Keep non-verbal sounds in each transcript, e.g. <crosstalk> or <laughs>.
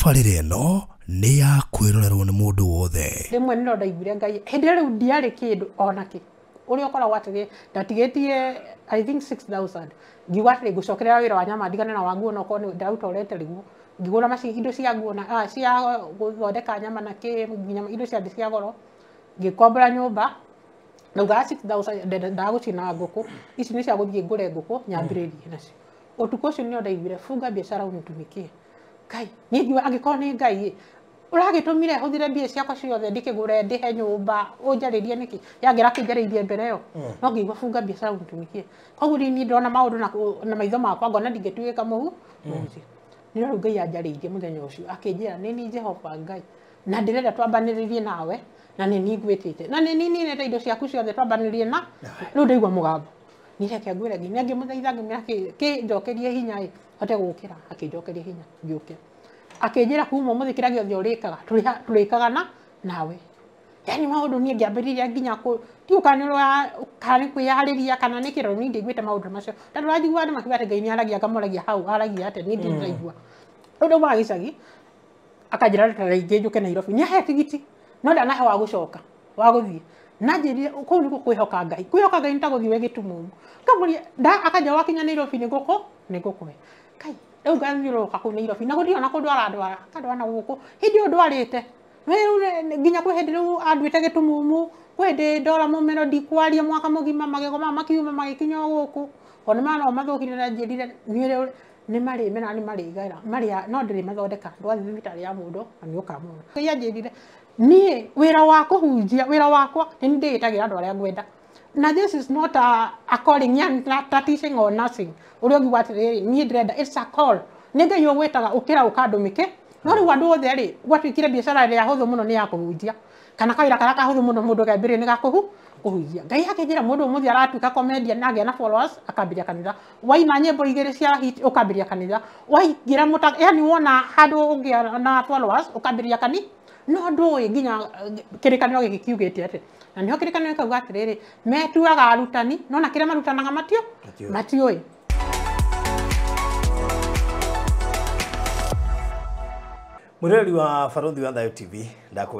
thabarä ĩno nä ya kwä rorerwo nä må ndå wothe rĩmwe nä rondaiguire ngai hä ndä ä rä u ndiarä kä ndå ona kä å rä a å koragwo atä ndatigä tie ngiuga atä rä ngå cokerera wä ra wa nyama ndigane na waguo onakorwo ndärarutorete rä guo ngĩgũra macini indo cia nguona ah, cia gũthondeka nyama na kĩ nyama indo cia cia goro ngĩkombora nyũmba naugaga ah, ndagũcina ngũkũ ici nĩ cia gũthiĩ ngũre ngũkũ nyambĩrĩrie nacio ũtukũ ũcio nĩ ndaiguire funga biashara unitumikie ngai niĩ nyua angĩkorwo nĩ ngai ĩ uragĩtũmire mbia ciakwa ciothe ndĩkĩgũre ndĩhe nyũmba ũnjarĩrie nĩkĩ yangĩra kĩnjarĩirie mbere ĩyo hmm. no ngĩigua bunga biacara gũtumikie koguo ni niĩ ndĩrona maũndũ na maitho makwa ngona ndingĩtuĩka mũhu hmm. mũhunjia ni rĩu ngai anjarĩirie mũthenya ũcio akĩnjĩra nĩ niĩ jehova ngai na ndĩrenda twambanĩrĩrie nawe na nĩ ni ngwĩtĩte na nĩ niĩ ninĩte indo ciaku ciothe twambanĩrĩrie na rĩu ndaigua mũgambo nireke ngwĩre nginya ngĩmũthaitha ngĩmwĩra kĩ njokerie hinya hote gukira akinjokeria hinya ngiuke akinjira kuma muthi kira giothe urikaga turikaga na nawe yani maudu ni ngiambiriria nginya ku ti ukaniwa kani kwiyariria kana ni kiro ni ndiguite maudu macio tondu wajigua andu makiuga ati ngai ni aragia kamoragia hau aragia ate ni ndigwa mm. ndu wa gicagi ta rege ringi njuke nairobi ni ahe tigiti no ndanahe wa gucoka wa guthii najirire kuu nikuo kwihoka ngai kwihoka ngai nitaguthii we gitumumu ngamuria akanja wakinya nairobi ni guko kai rä u ngathiä kå nä irobi na gå ndirona kå ndwara ndwara kandwana gå kå hä ndä ä ndwarä te nginya kwä hä ndä rä u anduä te gä tå mumu kwä ndä ndora må meno ndikwaria mwaka må gima magego ma makiuma magä kinya å gå kå o nä mano mathå kire na njä nä marä mena nä marä gaä ra no ndä rä mathondeka ndwathi thibitarä ya må ndå na nä å kamå na anjä rire niä wä ra wa kå hunjia wä ra wakwa nä ndä gä tagä ra andå arä a ngwenda na this is not a, a calling yan ta teaching or nothing uri ogi wa tiriri ni ndirenda it's a call ni ngai ugwitaga ukira ukadumike no ri wadu othe ri gwatwikire biacara ri huthu muno ni kana kaira kana ka karia muno mundu kaimbiria ni gakuhu kuhuhia ngai akinjira mundu aratu ka comedian na agia followers akabiria kanitha na nyimbo igiri cia hit ukabiria kanitha gira muta yani wona handu ungia na followers ukabiria kani no ndu nginya eh, kirikaniro giki kiugite ati na nä ho kä rä atä rä rä metuaga arutani no na kä rä a marutanaga matio matiå mwiroreri wa barothi wa thayo tv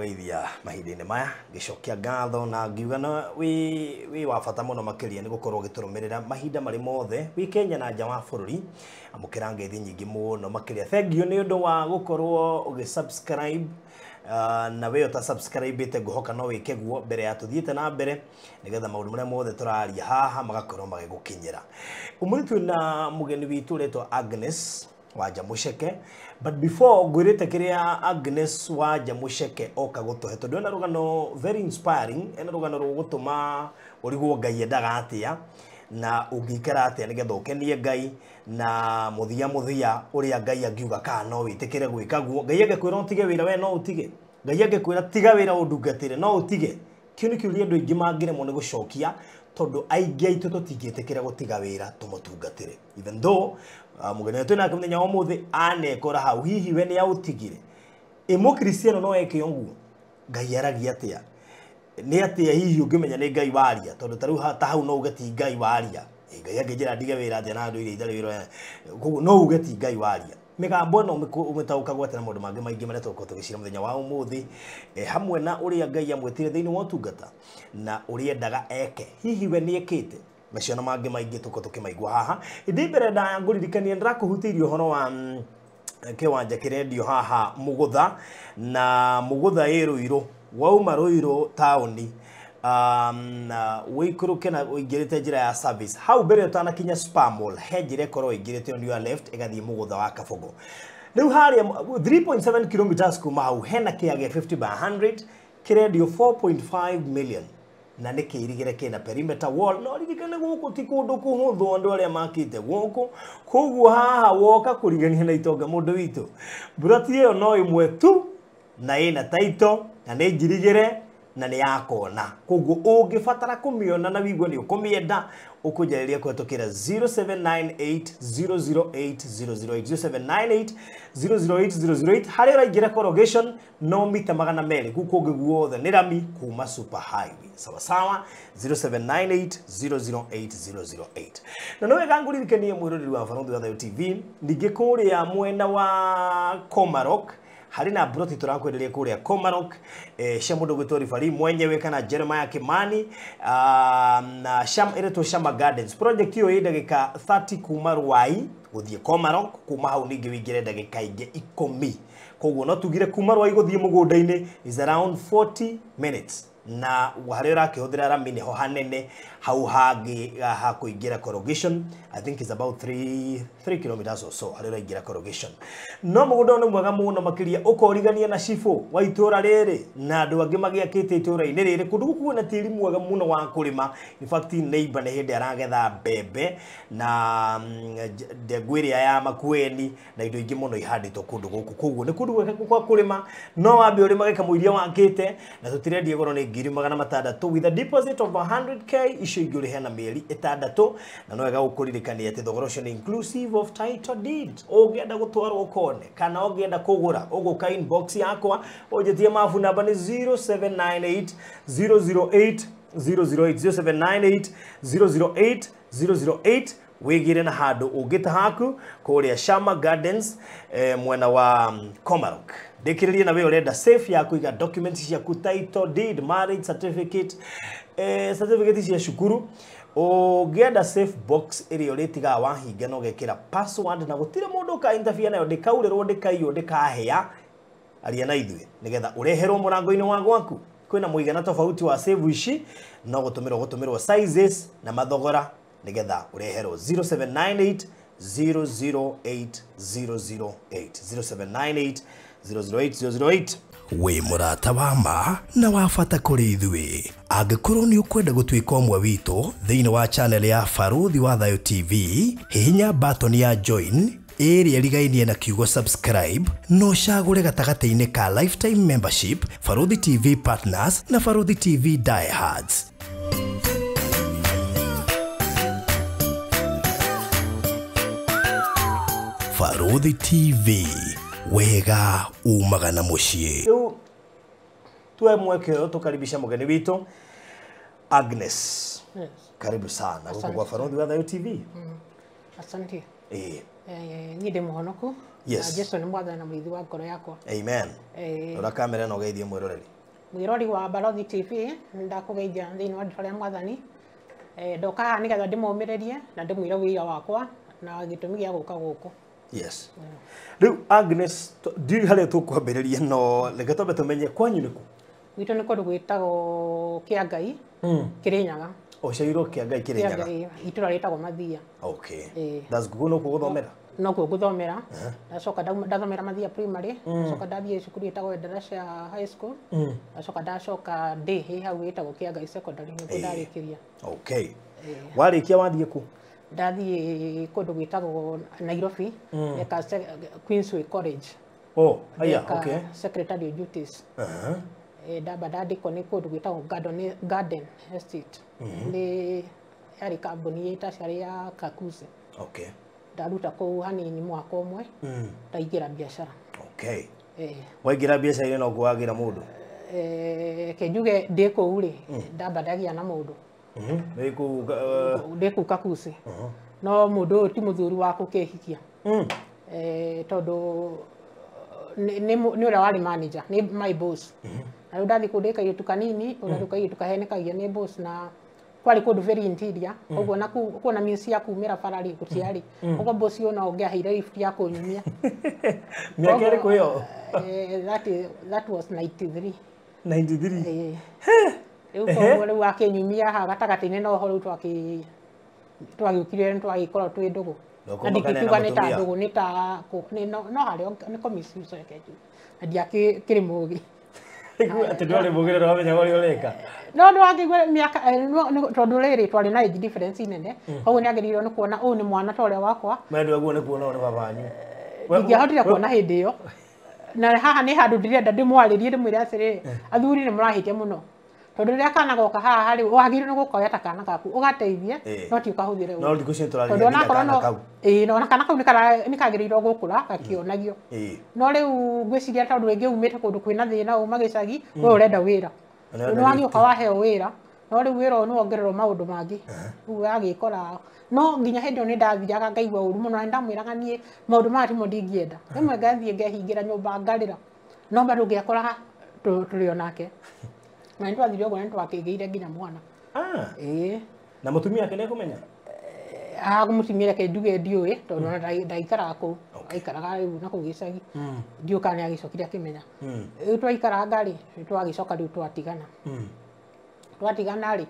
geithia mahinda-inĩ maya ngĩcokia ngatho na ngiuga na wĩ wa bata mũno makĩria nĩ gũkorwo ũgĩtũrũmĩrĩra mahinda marä mothe wä kenya na nja wa bũrũri amũkĩra ngeithi makä mũno makĩria nä å ndå wa korwo å subscribe na we uta subscribe te ngohoka no wike guo mbere ya tuthiite na mbere nigetha maundu maria mothe raria haha magakorwo ra umuri twi na mugeni witu retwo Agnes waja musheke but before ngwirite kiria Agnes njamå ceke oka gutuhe tondå ena gano very inspiring tå ma å rigwo ngai endaga a na nä getha å kenie ngai na muthia muthia uria ngai angiuga ka no witikire gwika guo ngai kwira utige wira we no utige ngai ange kwira tiga wira undungatire no utige kiuni kiuri andu ingi mangire mone gucokia tondu aingi aitu cokia gutiga wira tumutungatire even though uh, mugene gå tiga nyawo muthi ane kora tungatä re må hau hihi we nä aå tigire ä må kristiano no eke yongu ngai aragia atia ni atia atä a hihi å ngä ngai waria tondu taru rä u ta hau no uge ngai waria Eh, ngai anginjira ndige wira atia na andu iria itari wira no uge ti ngai waria migambo no mitaukagwo atä na maå ndå mangä maingä marä tåkorwo tå gä cira må thenya wa må thä eh, hamwe na å rä a ngai amwätire thä inä wa ũtungata na å rä endaga eke hihi we nä ekä te macio mm, na mangä maingä tå korwo kä maigua haha ä mbere ndaya ngå ririkania ndä rakå hutä irio horo wa kiwanja kirendio haha mugutha na mugutha ä rå irå wauma rå irå um, uh, wiikuruke na uingirite njira ya service hau mbere utanakinya spamol he njira ikorwo ingirite on your left igathii mugutha wa kabogo riu haria 3.7 kilometers kuma hau hena kia gia 50 by 100 kirendio 4.5 million na nä kä irigä kä na perimeter wall no ririkane gå kå ti kå ndå kå hå thå andå arä a makä te koguo haha woka kå rigania na itonga må ndå witå mburati ä yo no ä mwe tu na ä na taito na nä njirigä re na nä yakona koguo å ngä batara kå mä ona na wigua nä å kå mä enda å kå njarä ria kå hetå kä ra 0798008008 harä å raingä ra no mita magana merä gu kå ngä guothe nä rami kuma super highway sawasawa 0798008008 na no wega ngå ririkenie mwä roreri wa barå wa thayo tv ningä kå rä a mwena wa komarok harä na broti tå kule kå rä a comarok eh, cia må ndå gwä two ribari mwenyewe kana jeremaya kimani uh, na ĩrĩtwo shamba gardens project ĩyo ĩ ndagĩka 30 kuma rwai gũthiĩ komarok kuma hau ningĩ wĩingĩre ndagĩka ingĩ ikũmi koguo no tugire kuma rwai gũthiĩ mũgũnda is around 40 minutes na harä a å rakä hå thä ra rami hanene ha hakũingĩra uh, corrugation i think is about 3 3 kilometers or so harĩa ũraingĩra corrugation no mũgũnda nĩ mwega mũno makĩria ũkorigania na cibũ wa itũra rĩrĩ na andũ angĩ magĩakĩte itũra ini rĩrĩ kundu gũkuo na tiri mwega muno wa kurima in fact neighbor nĩ hinde aragetha bebe na mm, ndengũ ĩrĩa ya makueni na indo ingĩ mũno ihandĩtwo kundu gũkũ koguo ni kundu gweka kwa kurima no wambe ũrĩmage kamũiria wakĩte na tũtirendia goro ni ngiri magana matandatũ with a deposit of 100k icio ingä rä hena mä eri ä tandatå na no gå kå ririkania atä thogora å inclusive of title deed å ngä enda gå twarwo kone kana å ngä enda kå gå ra å gå ka inbox yakwa å njä tie mabu namba nä 0798 008 008 0798 008 008 wigire na handu ungita haku kuria Shama Gardens eh, mwena wa mm, rä rie na wä urenda safe ya kuiga documents ciaku title deed marriage certificate eh, certificate cia cukuru rä safe box rä tigaga wahinga na ũgekĩra password na ndå å ũkaintabia nayo ndĩkaurĩrwo ndä kahea aria na å reherwo må rango-inä wa gwaku kwĩna mũigana tofauti wa save ici no tå mä sizes na mathogora nĩgetha ũreherwo 0798 008 008 0798 008 008 we murata wa ma na wa bata kuri ithuĩ angĩkorwo nĩ ũkwenda gũtuĩka ũmwe witũ thĩinĩ wa chanel ya barũthi wa thayo tv hihinya batoni ya join ĩrĩa rigainie na kiugo subscribe no cagũre gatagatĩ-inĩ ka lifetime membership barũthi tv partners na barũthi tv diehards Farodi TV wega umaga na mucii riu tuwe mweke mwekero tukaribisha mugeni witu Agnes yes. karibu sana guku kwa Balothi wa Thayu TV mm. asante eh eh ni ndä må honoku yes. na jesu ni mwathana na mwithi wa ngoro yako amen rora kamera na å geithie mwä roreri wa Balothi TV ndakå geithia thä inä wa ndä rä mwathani ndoka haha nä getha ndä må mä na ndä mwä re wakwa na gä tå mi gä yes riu agnes ndiuri harä a tå kwambä rä ria no reke twambe tå menye kwanyu nä kå gwitå nä kå gwä tagwo kä a ngai hmm. kä rä nyaga ũciairwo kĩa ngai kĩrĩ nyaga itũra rĩtagwo mathia okay eh. that's good nokuo gũthomera nokuo gũthomera eh. ndacoka ndathomera mathia primary hmm. ndacoka ndathiĩ cukuru ĩtagwo Endarasha high school hmm. ndacoka ndacoka ndĩhĩ hau ĩtagwo kĩa ngai secondary nĩguo eh. ndarĩkĩria okay eh. warĩkia wathiĩ kũ ndathiä kå ndå gwä tagwo nairobi mm. eka ndeka queensway college oh, aya, okay. secretary duties uh -huh nä kå ndå gwä tagwo garden estate mm-hmm. nä yarä kambuni itacarä ya kakuse okay. ndaruta kå u hanini mwaka å mwe mm. ndaingä ra biacara okay. eh. waingä ra biacara noguo wagä ra må ndå eh, njuge ndä kå u rä mm. ndamba ndagä a na må ndå Mhm. ndikuga uh, kuci uh-huh. no mundu uyu ti muthuri waku kehikia hmm. eh, tondu nä å rä a warä manager nä my boss mhm. na rä u ndathi kå ndä kairä tu kanini å rä a rä boss na kwarä kå ndå very interior koguo hmm. na kuona mä cia kumä ra bara gå tiarä koguo hmm. boss yo no ngä aheire lift ya kå nyumia mä aka that was 93 93 eh rä u u akä nyumia ha gatagatä-inä na å ho rä u twagä ukire twagä korwo twä ndå gå na ndikikiuga nä ta ndå gå nä ta no harä o nä komiciucekenju na ndiakä rä må gä rä rä no nä wangä miaka eh, tondå rä rä twarä na nene mm. koguo nä agä rä irwo nä kuona å nä mwana ta å rä a wakwa mendaguo nä kuona hä ndä ä yo na haha nä handå ndä renda ndä mwarä rie ndä mwä re atärä eh. athuri nä må rahä tie må no tondu riria kana goka haha hari wagire ni gukoya ta kana gaku ugateithie no ti ukahuthire no ndiku cio turathie ona kana kau ii mm. no kana kau ni kagiriirwo gukura gakionagio no riu ngwiciria tondu ringi umite kundu kwina thina uma gicagi we urenda wira ni wagiuka waheo wira no riu wira ni wongererwo maundu mangi uh-huh. riu agikora no nginya hindi ni ndathiaga ngaigua uru muno ndamwiraga nie maundu maya timo ndingienda rimwe ngathie ngehingira nyumba ngarira no bado ngiakora turi onake <laughs> na nä twathire å guo na nä twakä gä ire nginya mwana ah. eh. na må tumia akä ndekå eh, må tumia reke njuge ndiå ä tondå ndaikaraga kå u aikaraga rä u na kå u gä cagi hmm. ndiå kana nä agä cokire akä menya hmm. rä u twaikaranga rä nä twagä coka rä u twatigana hmm. twatigana rä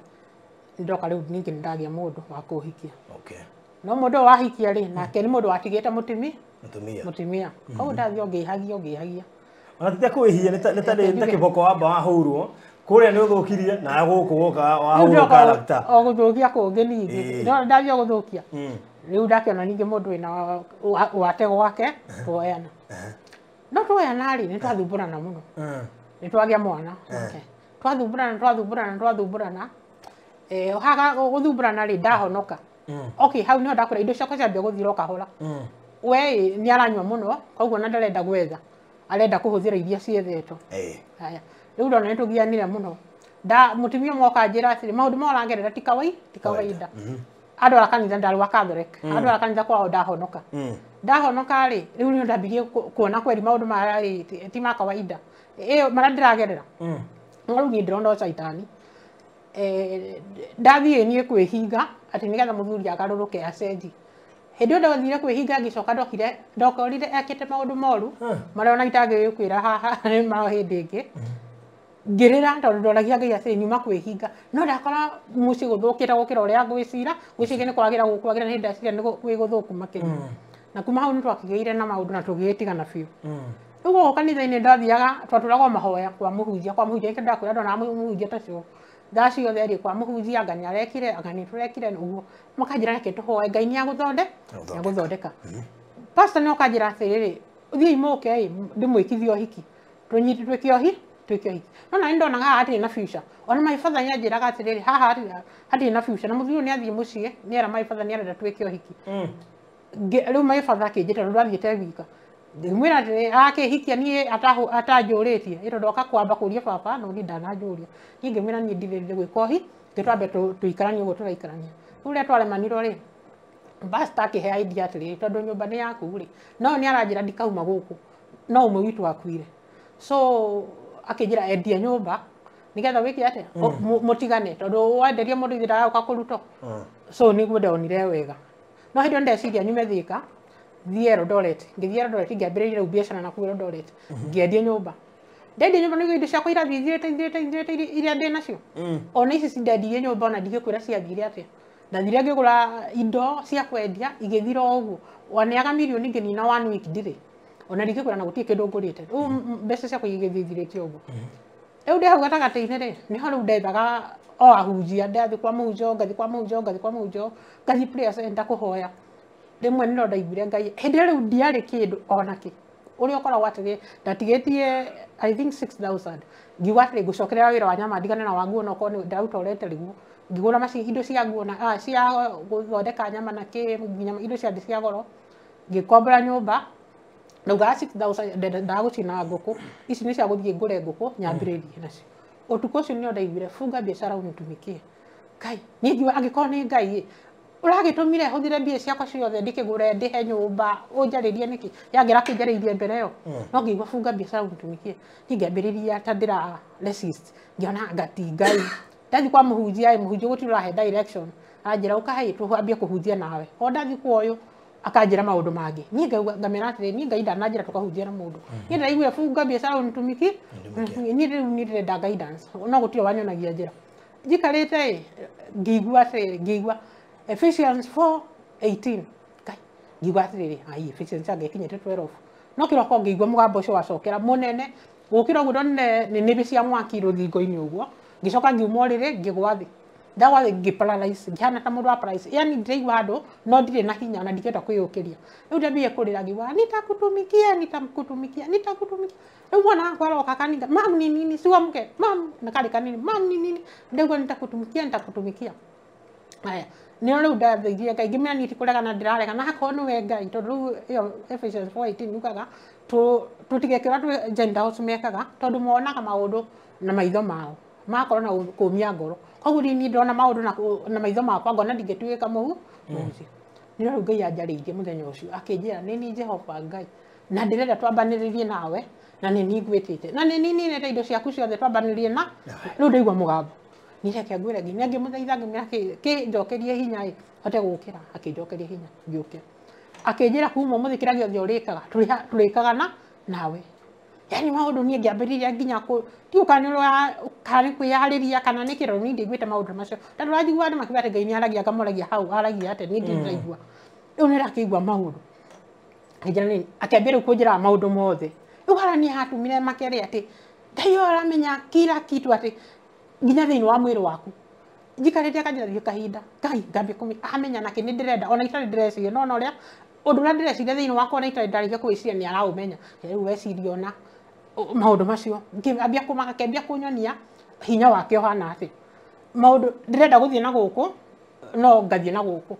nä ndoka rä u ningä nä ndagä a må ndå wa hikia no må ndå å wahikia rä nake nä må ndå watigä te må timi må tumia koguo ndathiä o ngä hagia o ngä hagia ona titia hia nä ta kä boko wamba wahå rwo kuria ni uthukirie na guku woka wahura character o guthukia kungi ningi no ndambia guthukia riu ndakiona ningi mundu ina wate gwake twoyana no twoyana ri ni twathumburana muno ni twagia mwana twathumburana twathumburana twathumburana haga guthumbũrana rĩ ndahonoka okay hau nĩho ndakora indo ciakwa ciambia guthira kahora we nĩ aranyua mũno koguo na ndarenda gwetha arenda kuhuthira iria ciethetwo haya rä u ndona nä tå gianire må no må timia moka njä ra maå ndå mao rangerera ti kawai ti kawaida mm-hmm. andå ara kanitha ndarä wa kathorek mm. andå ara kanitha kwao ndahonoka mm. ndahonoka rä rä u nä kuona kweri maå ndå maya ti ma kawaida marä a ndä ragerera no mm. rä u niä ndä rona caitani ndathiä niä kwä hinga atä nä getha må thuri agarå rå ke acenji hä ndä ä ndathire kwä hinga ngä coka ndokire ndokorire ekä te maå ndå moru marä a ona itangä kwä haha hä ndä ä ngä ngirira tondu ngai atiri nyuma kwihinga no ndakora muci guthukira gukira uria ngwicira gwiciria ni kwagira gukwagira ni ndaciria ni gwiguthuku makinya mm. na kuma hau ni na maundu na tugiitigana biu mm. rä u gå kanitha-inä ndathiaga twatåragwo mahoya kwa må kwa må hunjia kä ndakwä ra ndonaga må hunjia ta kwa må hunjia anga nä arekire anga nä reke tå ngai nä agå thonde nä pastor nä okanjä ra atä rä rä thiäi må tuike hiki no na ndona haha hatirä na future ona maibatha nä anjä raga atä rä rä haha hatirä na future na må thiå nä athiä må ciä nä era maibatha nä arenda tuä ke å hiki hmm. rä u maibatha akä njä ta rä rathiä te wika ndimwä ra atä akä hikia niä atanjå rä tie kwamba kå ria no ni ndananjå ria niä ngä mwä ra niä ndirä å hi ngä twambe tå ikarania å guo tå raikarania rä u rä a twaremanirwo rä basta nyumba ni yaku ri no ni aranjira ndikauma guku no umwe witu akuire so akinjira endie eh, nyumba nigetha wiki atia mm. oh, mutigane tondu wenderie mundu ithira uka kuruto mm. so niguo ndonire wega no hindi ndeciria nyume thika thiä eldoret ngäthiä eldoret ngäambä rä ria biacara na kuu eldoret mm-hmm. ngäendia nyumba mba ndendia nyå mba nä indo ciakwa irathiä ithirä te iria ndä nacio mm. ona ici cindendirie nyå mba ona ndigä kwä ra ciathire atia ndathire ngä gå indo cia kwendia igithira thira å guo waneaga mirioni ngä nina one week ndirä ona ringä kå ra na gå tiä kä u mbeca cia igä thithirä te å guo mm. u ndä hau gatagatä-inä rä ni ho rä u ndethaga o ahunjia ndathiä kwa må hunjio ngathi kwa må ngathi kwa må hunjio ngathi ndakå hoya rĩmwe nĩro ndaiguire ngai hĩndĩ ri rĩu ndiarĩ kindu ona ki kĩ ũrĩa ũkoragwo atĩrĩ ndatigĩtie i think 6000 ngiuga atĩrĩ ngũcokerera wĩra wa nyama ndigana na waguo no korwo ndĩraruta ũrete rĩguo ngĩgũra maci indo cia nguo na ah, cia gũthondeka nyama na ki nyama indo cia ndi cia goro ngĩkombora nyumba na uga ndaugaga ndagũcina ngũkũ ici nĩ cia gũthiĩ ngũre ngũkũ nyambĩrĩrie mm. nacio ũtukũ ũcio nĩ ndaiguire funga biacara ũnitumikie ngai niĩ ngiuga angĩkorwo nĩ ngai ũragĩtũmire hũthĩre mbia ciakwa ciothe ndĩkĩgũre ndĩhe nyũmba ũnjarĩrie nĩkĩ yangĩra kĩnjarĩirie mbere ĩyo mm. no ngĩigua funga biacara ũnitumikie niĩ ngĩambĩrĩria ta ndĩra resist ngĩona ngati ngai ndathiĩ kwa mũhunjia mũhunjia gũtirĩ ũrahe direction anjĩra ũkahe tũambie kũhunjia nawe o ndathiĩ kwa ũyũ akajira maundu mangi nie ngamera atirä nie ngai ndananjä ra tå kahunjia na må mhm. ndå niä ndäraiguä bu ngambia cara nä tå miki niä mhm. rä u nä ndä renda guidance no gå tirä wanyonagia njä ra njikarä te ngĩigua ngĩigua Ephesians 4:18 kai ngĩigua atirĩrĩ ai Ephesians angekinyĩte 12 no kĩroko ngĩigua mũgambo ũcio wacokera mũnene gũkĩra ũguo ndonire nĩ nĩbĩ cia mwaki rũthingo-inĩ ũguo ngĩcoka ngiuma ũrĩrĩ ngĩgwa thĩ ndawa ngĩ paralyze ngĩhana ta mũndũ wa paralyze yani ndĩraigua andũ no ndirĩ na hinya na ndingĩenda kwĩyũkĩria rĩu ndambire kũrĩra ngiuga nitakutumikia nitakutumikia nitakutumikia rĩu mwana wakwa aroka kaninga mam ni nini siwa mke mam na kari kanini mam ni nini ndaigua nitakutumikia nitakutumikia haya nä rä u ndathithire ngai ngä mä aniti kå regana ndä rarega na hakorwo nä we ngai tondå rä u ä yo yugaga tå tige kä rä a mekaga tondå monaga maå ndå na maitho mao makorwo na kumia ngoro koguo ni ndona maundu na, na maitho makwa ngona ndingĩtuĩka mũhu mũcio nä rä u ngai anjarĩirie mũthenya ũcio akĩnjĩra nĩ ni jehova ngai na ndĩrenda twambanĩrĩrie nawe na nä ningwĩtĩte na nä nininĩte indo ciaku ciothe twambanĩrie na rä u ndaigua må gambo nireke ngwĩre nginya ngĩ må thaitha ngĩmĩra kä njokerie hinya ä hote gå kä ra akä njokerie hinya ngĩũkĩra akĩnjĩra kuma må thä kä ragia å thä å rä kaga tå rä kaga na nawe yani maundu nie ngiambiriria nginya ku tiu kana ura kari kwiyariria kana ni kiro ni ndiguite maundu macio ta ndurathigua andu makiuga ati ngai ni aragia akamoragia hau aragia ati ni ndiraigua riu ni rakiigua maundu njira nini akiambia riu kunjira maundu mothe riu ni hatu hatumire makere ati ngai yo aramenya kila kitu ati nginya thiini wa mwiri waku njikarite akanjirathio kahinda ngai ngambia kumi amenya nake ni ndirenda ona itari ndireciria no na uria undu uria ndireciria thiini wakwa ona itari ndarikia kwiciria ni araumenya riu weciria ona maundu macio ambia kembia kunyonia hinya wake uhana ati maudu ndirenda guthie na guku no ngathie na guku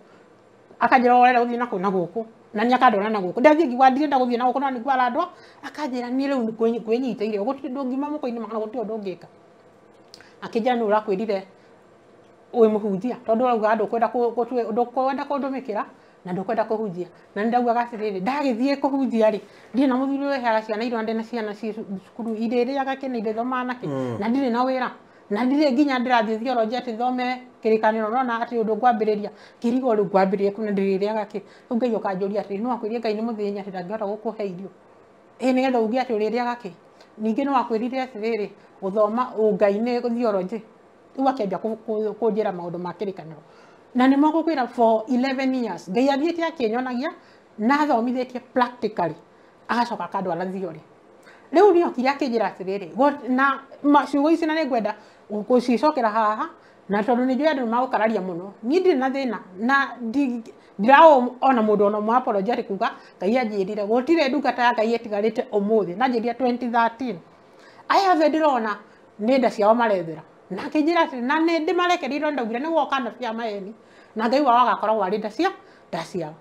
akanjira urenda guthie na kuna guku na nyaka ndona na guku kå ndathie ngigwa ndirenda gå na guku kå no nä ngwara andå ni ra ni kwenyi kwenyi kwä nyitä ire gå ndå ngiuma må koinä magana gå tirä å ndå ngä ka akä njä ra nä å rakwä rauga andå kwenda ndå kwenda kå ndå na ndukwenda kuhunjia na ndauga gatiriri ndagithie kuhunjia ri ndi na muthuri we weheaga ciana irwa ndena ciana ci cukuru irĩrĩaga kĩ na irĩthomaga nakĩ mm. na ndirĩ na ndire na ndirĩ nginya ndĩrathiĩ theology atĩ thome no na ati ũndũ ngwambĩrĩria kirigo rĩu ngwambĩrĩria kuna ndire ndĩrĩrĩaga kĩ rĩu ngai ũkanjũria ati no akwirie ngai nĩ mũthĩnyi atĩ ndangĩhota gũkũhe irio ĩĩ ugi ati atĩ ũrĩrĩaga ki ningi no wakwĩrire atĩrĩrĩ gũthoma ũngai nĩ theology rĩu akĩambia kũnjĩra maũndũ ma kĩrĩkanĩro na nä mokwä for 11 years ngai athiä te akä na athomithä tie practically agacoka akandwara theory rä u nä okire akä njä ra atä na ciugo ici na nä ngwenda cicokera haha na tondå nä njå andå nä magåkararia må no niä ndirä na thä na na ndiraå ona må ndå ona mwapolonjia rä kuga ngai anjä rire gå tirä ndungata ya ngai etigarä te å må thä na njä ria 2013 aya ve ndä rona nä nda ciao marethera na akinjira atiri na nä ndä marekereirwo ndaugire nä woka nda cia maeni na ngai wao agakoragwo arä ndacia ndaciao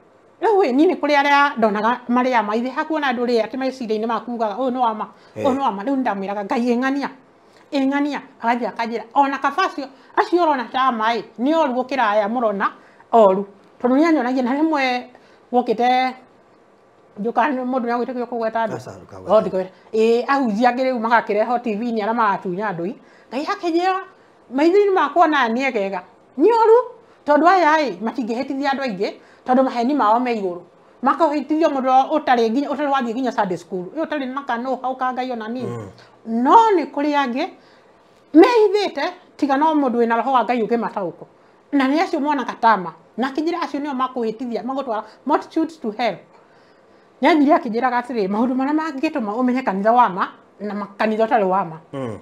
rä u nini kå rä arä ndonaga marä ama ithe hakuona andå rä atä meciria-inä makugaga å yå nä wama å yå nä wama rä nä ndamwä ngai ng'ania ng'ania agathiä akanjä ona kabacio acio orona ta amaä nä oru gå aya må rona oru tondå nä anyonagia na rä mwe gå kä mundu nä agwä tä kio kå gweta andå ndikå ä ahunjia angä tv-inä arä magatunya andå ngai hakenjera maitho-inĩ makwa na niegega nĩoru tondũ aya-ĩ matingĩhĩtithia andũ aingĩ tondũ maheni mao me igũrũ makahĩtithio mũndũ ũtarĩ nginya ũtarĩ wathiĩ nginya Sunday school yo ũtarĩ na kanũ hau ka ngai ona nini no nĩ kũrĩ angĩ mehithĩte tiga no mũndũ wĩna roho wa ngai uko na nĩ acio monaga katama na akinjĩra acio nĩo makũhĩtithia magũtwara multitudes to hell nyanjire akĩnjĩraga atĩrĩ maũndũ marĩa mangĩtũma ũmenye kanitha wama na kanitha ũtarĩ wama mm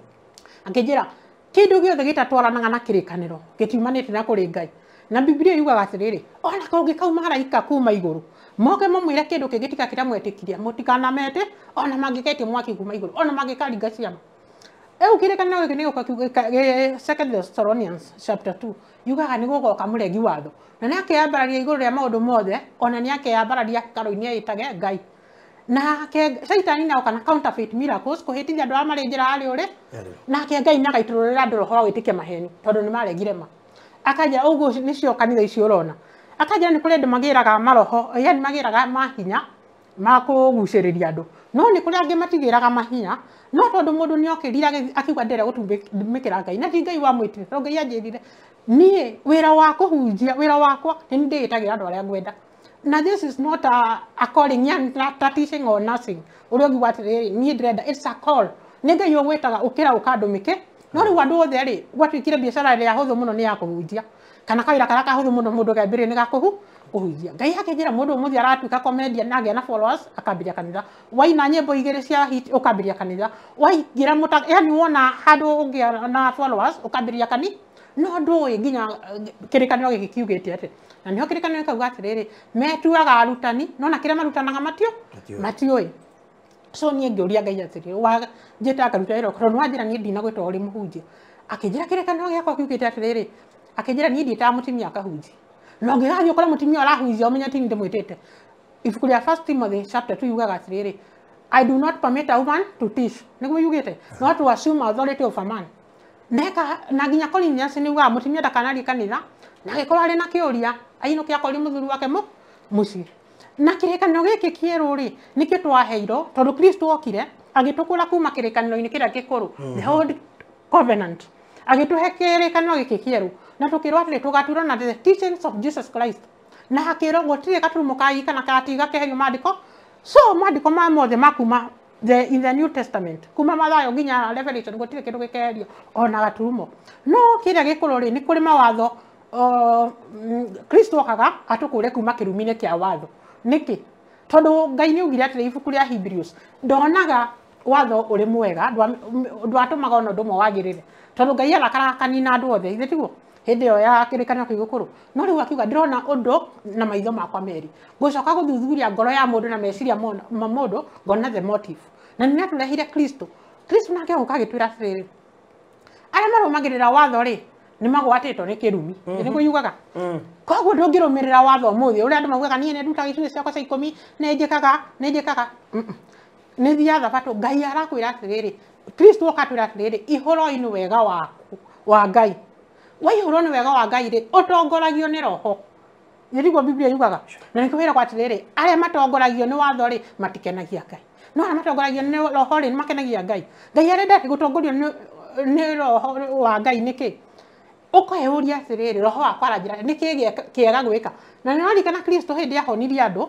akinjira kindu giothe gitatwaranaga na kirĩkanĩro gĩtiumanĩte na kũrĩ ngai na bibilia yugaga atĩrĩrĩ ona kũngĩkau maraika kuma igũrũ moke mamwĩre kĩndũ kĩngĩ tiga kĩrĩa mwetĩkirie mũtikanamete ona mangĩgetie mwaki kuma igũrũ ona mangĩkaringa ciama rĩu kĩrĩkanĩro gĩkĩ nĩgũka second Thessalonians chapter 2 yugaga nĩ gũgoka mũrengi watho na nĩakeyambararia igũrũ rĩa maũndũ mothe ona nĩakeyambararia karo-inĩ ĩtage ngai na ke shaitani na kana counterfeit miracles ko andå ndo amare njira ari uri na ke ngai na gaitururira ndo ra andå maheni tondå ni mare ma akaja ugo guo cio kanitha icio rona akaja ni kuri ndo magiraga maroho yani magä raga mahinya ma gucä rä ria no ni kuri rä matigiraga mahinya no tondå mundu ni okirira akigwa ndere akiuga ngai na ti ngai wa mwitire tire ngai anjirire nie wira wa kuhunjia wira wakwa ni ndä gä tagä ra ngwenda na this is not a, a calling yan ta teaching or nothing uri what they need ni it's a call ni ngai ugwitaga ukira ukandumike no riu andu othe ri gwatwikire biacara ria huthu muno ni ya kuhunjia kana kawira karia kahuthu muno mundu kaimbiria ni gakuhu kuhunjia ngai akinjira mundu umuthi aratuika komedia na agia na followers akambiria kanitha waina nyimbo igiri cia hit ukambiria kanitha waingira muta yani wona handu ungia na followers ukabiria kanitha no ndå ä nginya kä rä kanä ro gä atä na nä ho kä rä kanä ro gä kauga metuaga arutani no na kä rä a marutanaga matio matiå ä so niä ngä å ria ngai atä rä njä ta ngaruta wä ra korwo nä wanjä ra niä ndina gwä ta rä må hunjie akä njä ra kä rä kanä ro gä akwa kiugä te atä rä rä akä njä ra niä ndiä taga må timia akahunjie na ngä gathiä å kora må timia å rahunjia å menya tini ndä mwä tä te ibuku rä a timothy chapter 2 yugaga atä rä rä I do not permit a woman to teach. Niguo yugite. <laughs> Not to assume authority of a man neka na nginya Corinthians ni uga mutumia ndakanari kanitha na gikorwo ari na kiuria ainuke akori muthuri wake mu mucii na kirikano giki kieru ri nikio twaheirwo tondu kristo okire agitukura kuma kirikano-ini kiria gikuru mm-hmm. the old covenant agituhe kirikano giki kieru na tukirwo atiri tugaturwo na the teachings of jesus christ na hakirwo gutiri gaturumo kaikana katiga keherio madiko so madiko ma mothe makuma the, in the New Testament kuma mathayo nginya Revelation gutire kindu gikeerio ona gaturumo no gikuru ri ni kuri mawatho mm, Kristo okaga atukure kuma kirumine kya watho niki tondu ngai ni ugire atire ibuku ria Hebrews ndonaga watho uri mwega mm, ndwatumaga ona undu umwe wagirire tondu ngai arakara kanina ndu othe ithe hindi yo ya kirikana kuigo kuru no riu akiuga ndirona undu na maitho makwa meri ngucoka guthuthuria ngoro ya mundu na meciria ma mundu ngona the motive na nä aturehire kristo kristo nake gå ka gä twä ra rä arä watho ri ni magwatä ni kirumi ni rumi mhm. yugaga mm. koguo ndå ngä rå watho muthi uri andu magwaga a andå nduta gicuni nä ndutaga ciakwa cia ikå mi nä njä kaga nä njä kaga nä thia thabatå ngai arakwä ra atä kristo å katwä ra ihoro inu wega waku wa ngai waihurwo nä wega wa ngai rä åtongoragio nä roho niriguo biblia yugaga na nikwiragwo atiriri aria matongoragio ni watho ri matikenagia ngai no aria matongoragio ni roho ri makenagia ngai ngai arenda gutongorio ni roho wa ngai niki ukaeuria atiriri roho wakwa aranjira niki kiega gwika na niririkana kristo hindi ahonirie andu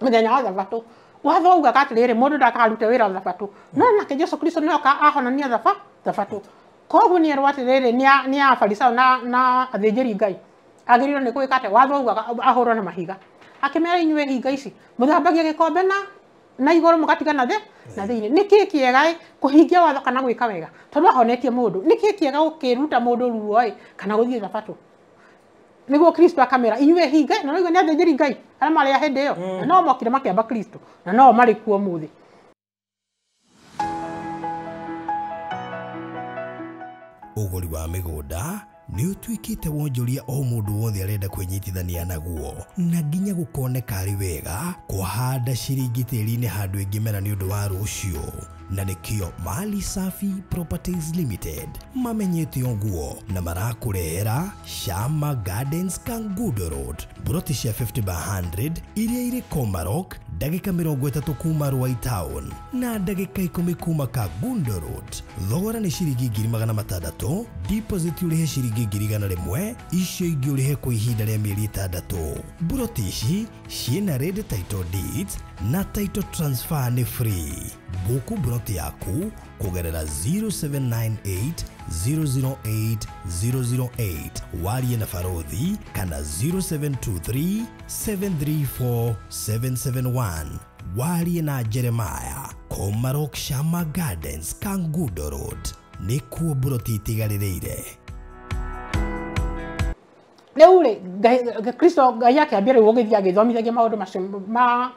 muthenya wa thabatu watho ugaga atiriri mundu ndakarute wira thabatu no nake jesu kristo nioka ahonania thabatu koguo nä erwo atä ni ni nä afarisayo na, na athänjäri ngai agä rä irwo nä gwä ka atä watho ugaga ahå na mahiga akä mera inyuä hinga ici må thambagia gä kombe na na igoro rå må gatigana thä na thä inä nä kä kä kå hingia watho kana gwä ka wega tondå ahonetie må ndå nä kä kä ega gå kä ruta må kana gå thiä thabatå niguo kristo akamera inywe higa na noigo ni athĩnjĩri ngai arĩa ya a hĩndĩ ĩyo na no mokire makĩamba kristo na no marĩ kuo mũthĩ ugũri wa mĩgũnda nĩ ũtuĩkĩte wonjoria o mũndũ wothe arenda kwĩnyitithania naguo na nginya gũkoneka arĩ wega kũhanda ciringi tĩĩri-inĩ handũ ĩngĩmera nĩ ũndũ wa rũciũ na nikio mali safi properties limited mamenyete ũguo na marakurehera shama gardens kangudo road buroti cia 50 by 100 iria irĩ komarok ndagĩka mĩrongo ĩtatũ kuma Ruai town na ndagĩka ikũmi kuma Kagundo road thogora ni ciringi ngiri magana matandatũ deposit ũrĩhe ciringi ngiri igana rĩmwe icio ingĩ ũrĩhe kwa ihinda rĩa mĩeri ĩtandatũ mburoti ici ciĩna red title deeds na title transfer nĩ free buku broti yaku kugerera 0798 008 008 warie na barothi kana 0723 734 771 warie na jeremaya komarok shama gardens kangudo road nikuo buroti itigaririire riu ri kristo ngai akĩambia rĩu ũgĩthiĩ agĩthomithagia maũndũ macio ma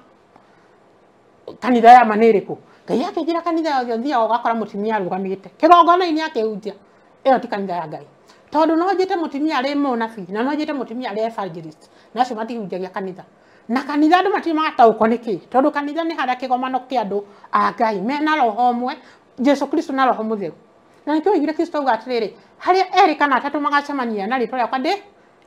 kanitha ya manĩrĩkũ ngai akĩnjĩra kanitha yothe ũthiaga ũgakora mũtumia arũgamĩte kĩgongona-inĩ akĩhunjia ĩyo ti kanitha ya ngai tondũ no njĩte mũtumia arĩ mũnabi na no njĩte mũtumia arĩ evangelist na acio matihunjagia kanitha na kanitha andå matirä magataåkwo nä kä tondå kanitha nä harä a kä gomano kä andå a ngai mena roho mwe jesu kristo na roho må theru na nä kä å igire kristo auga atä rä rä harä a erä kana atatå magacemania na rä two rä akwa ndä ä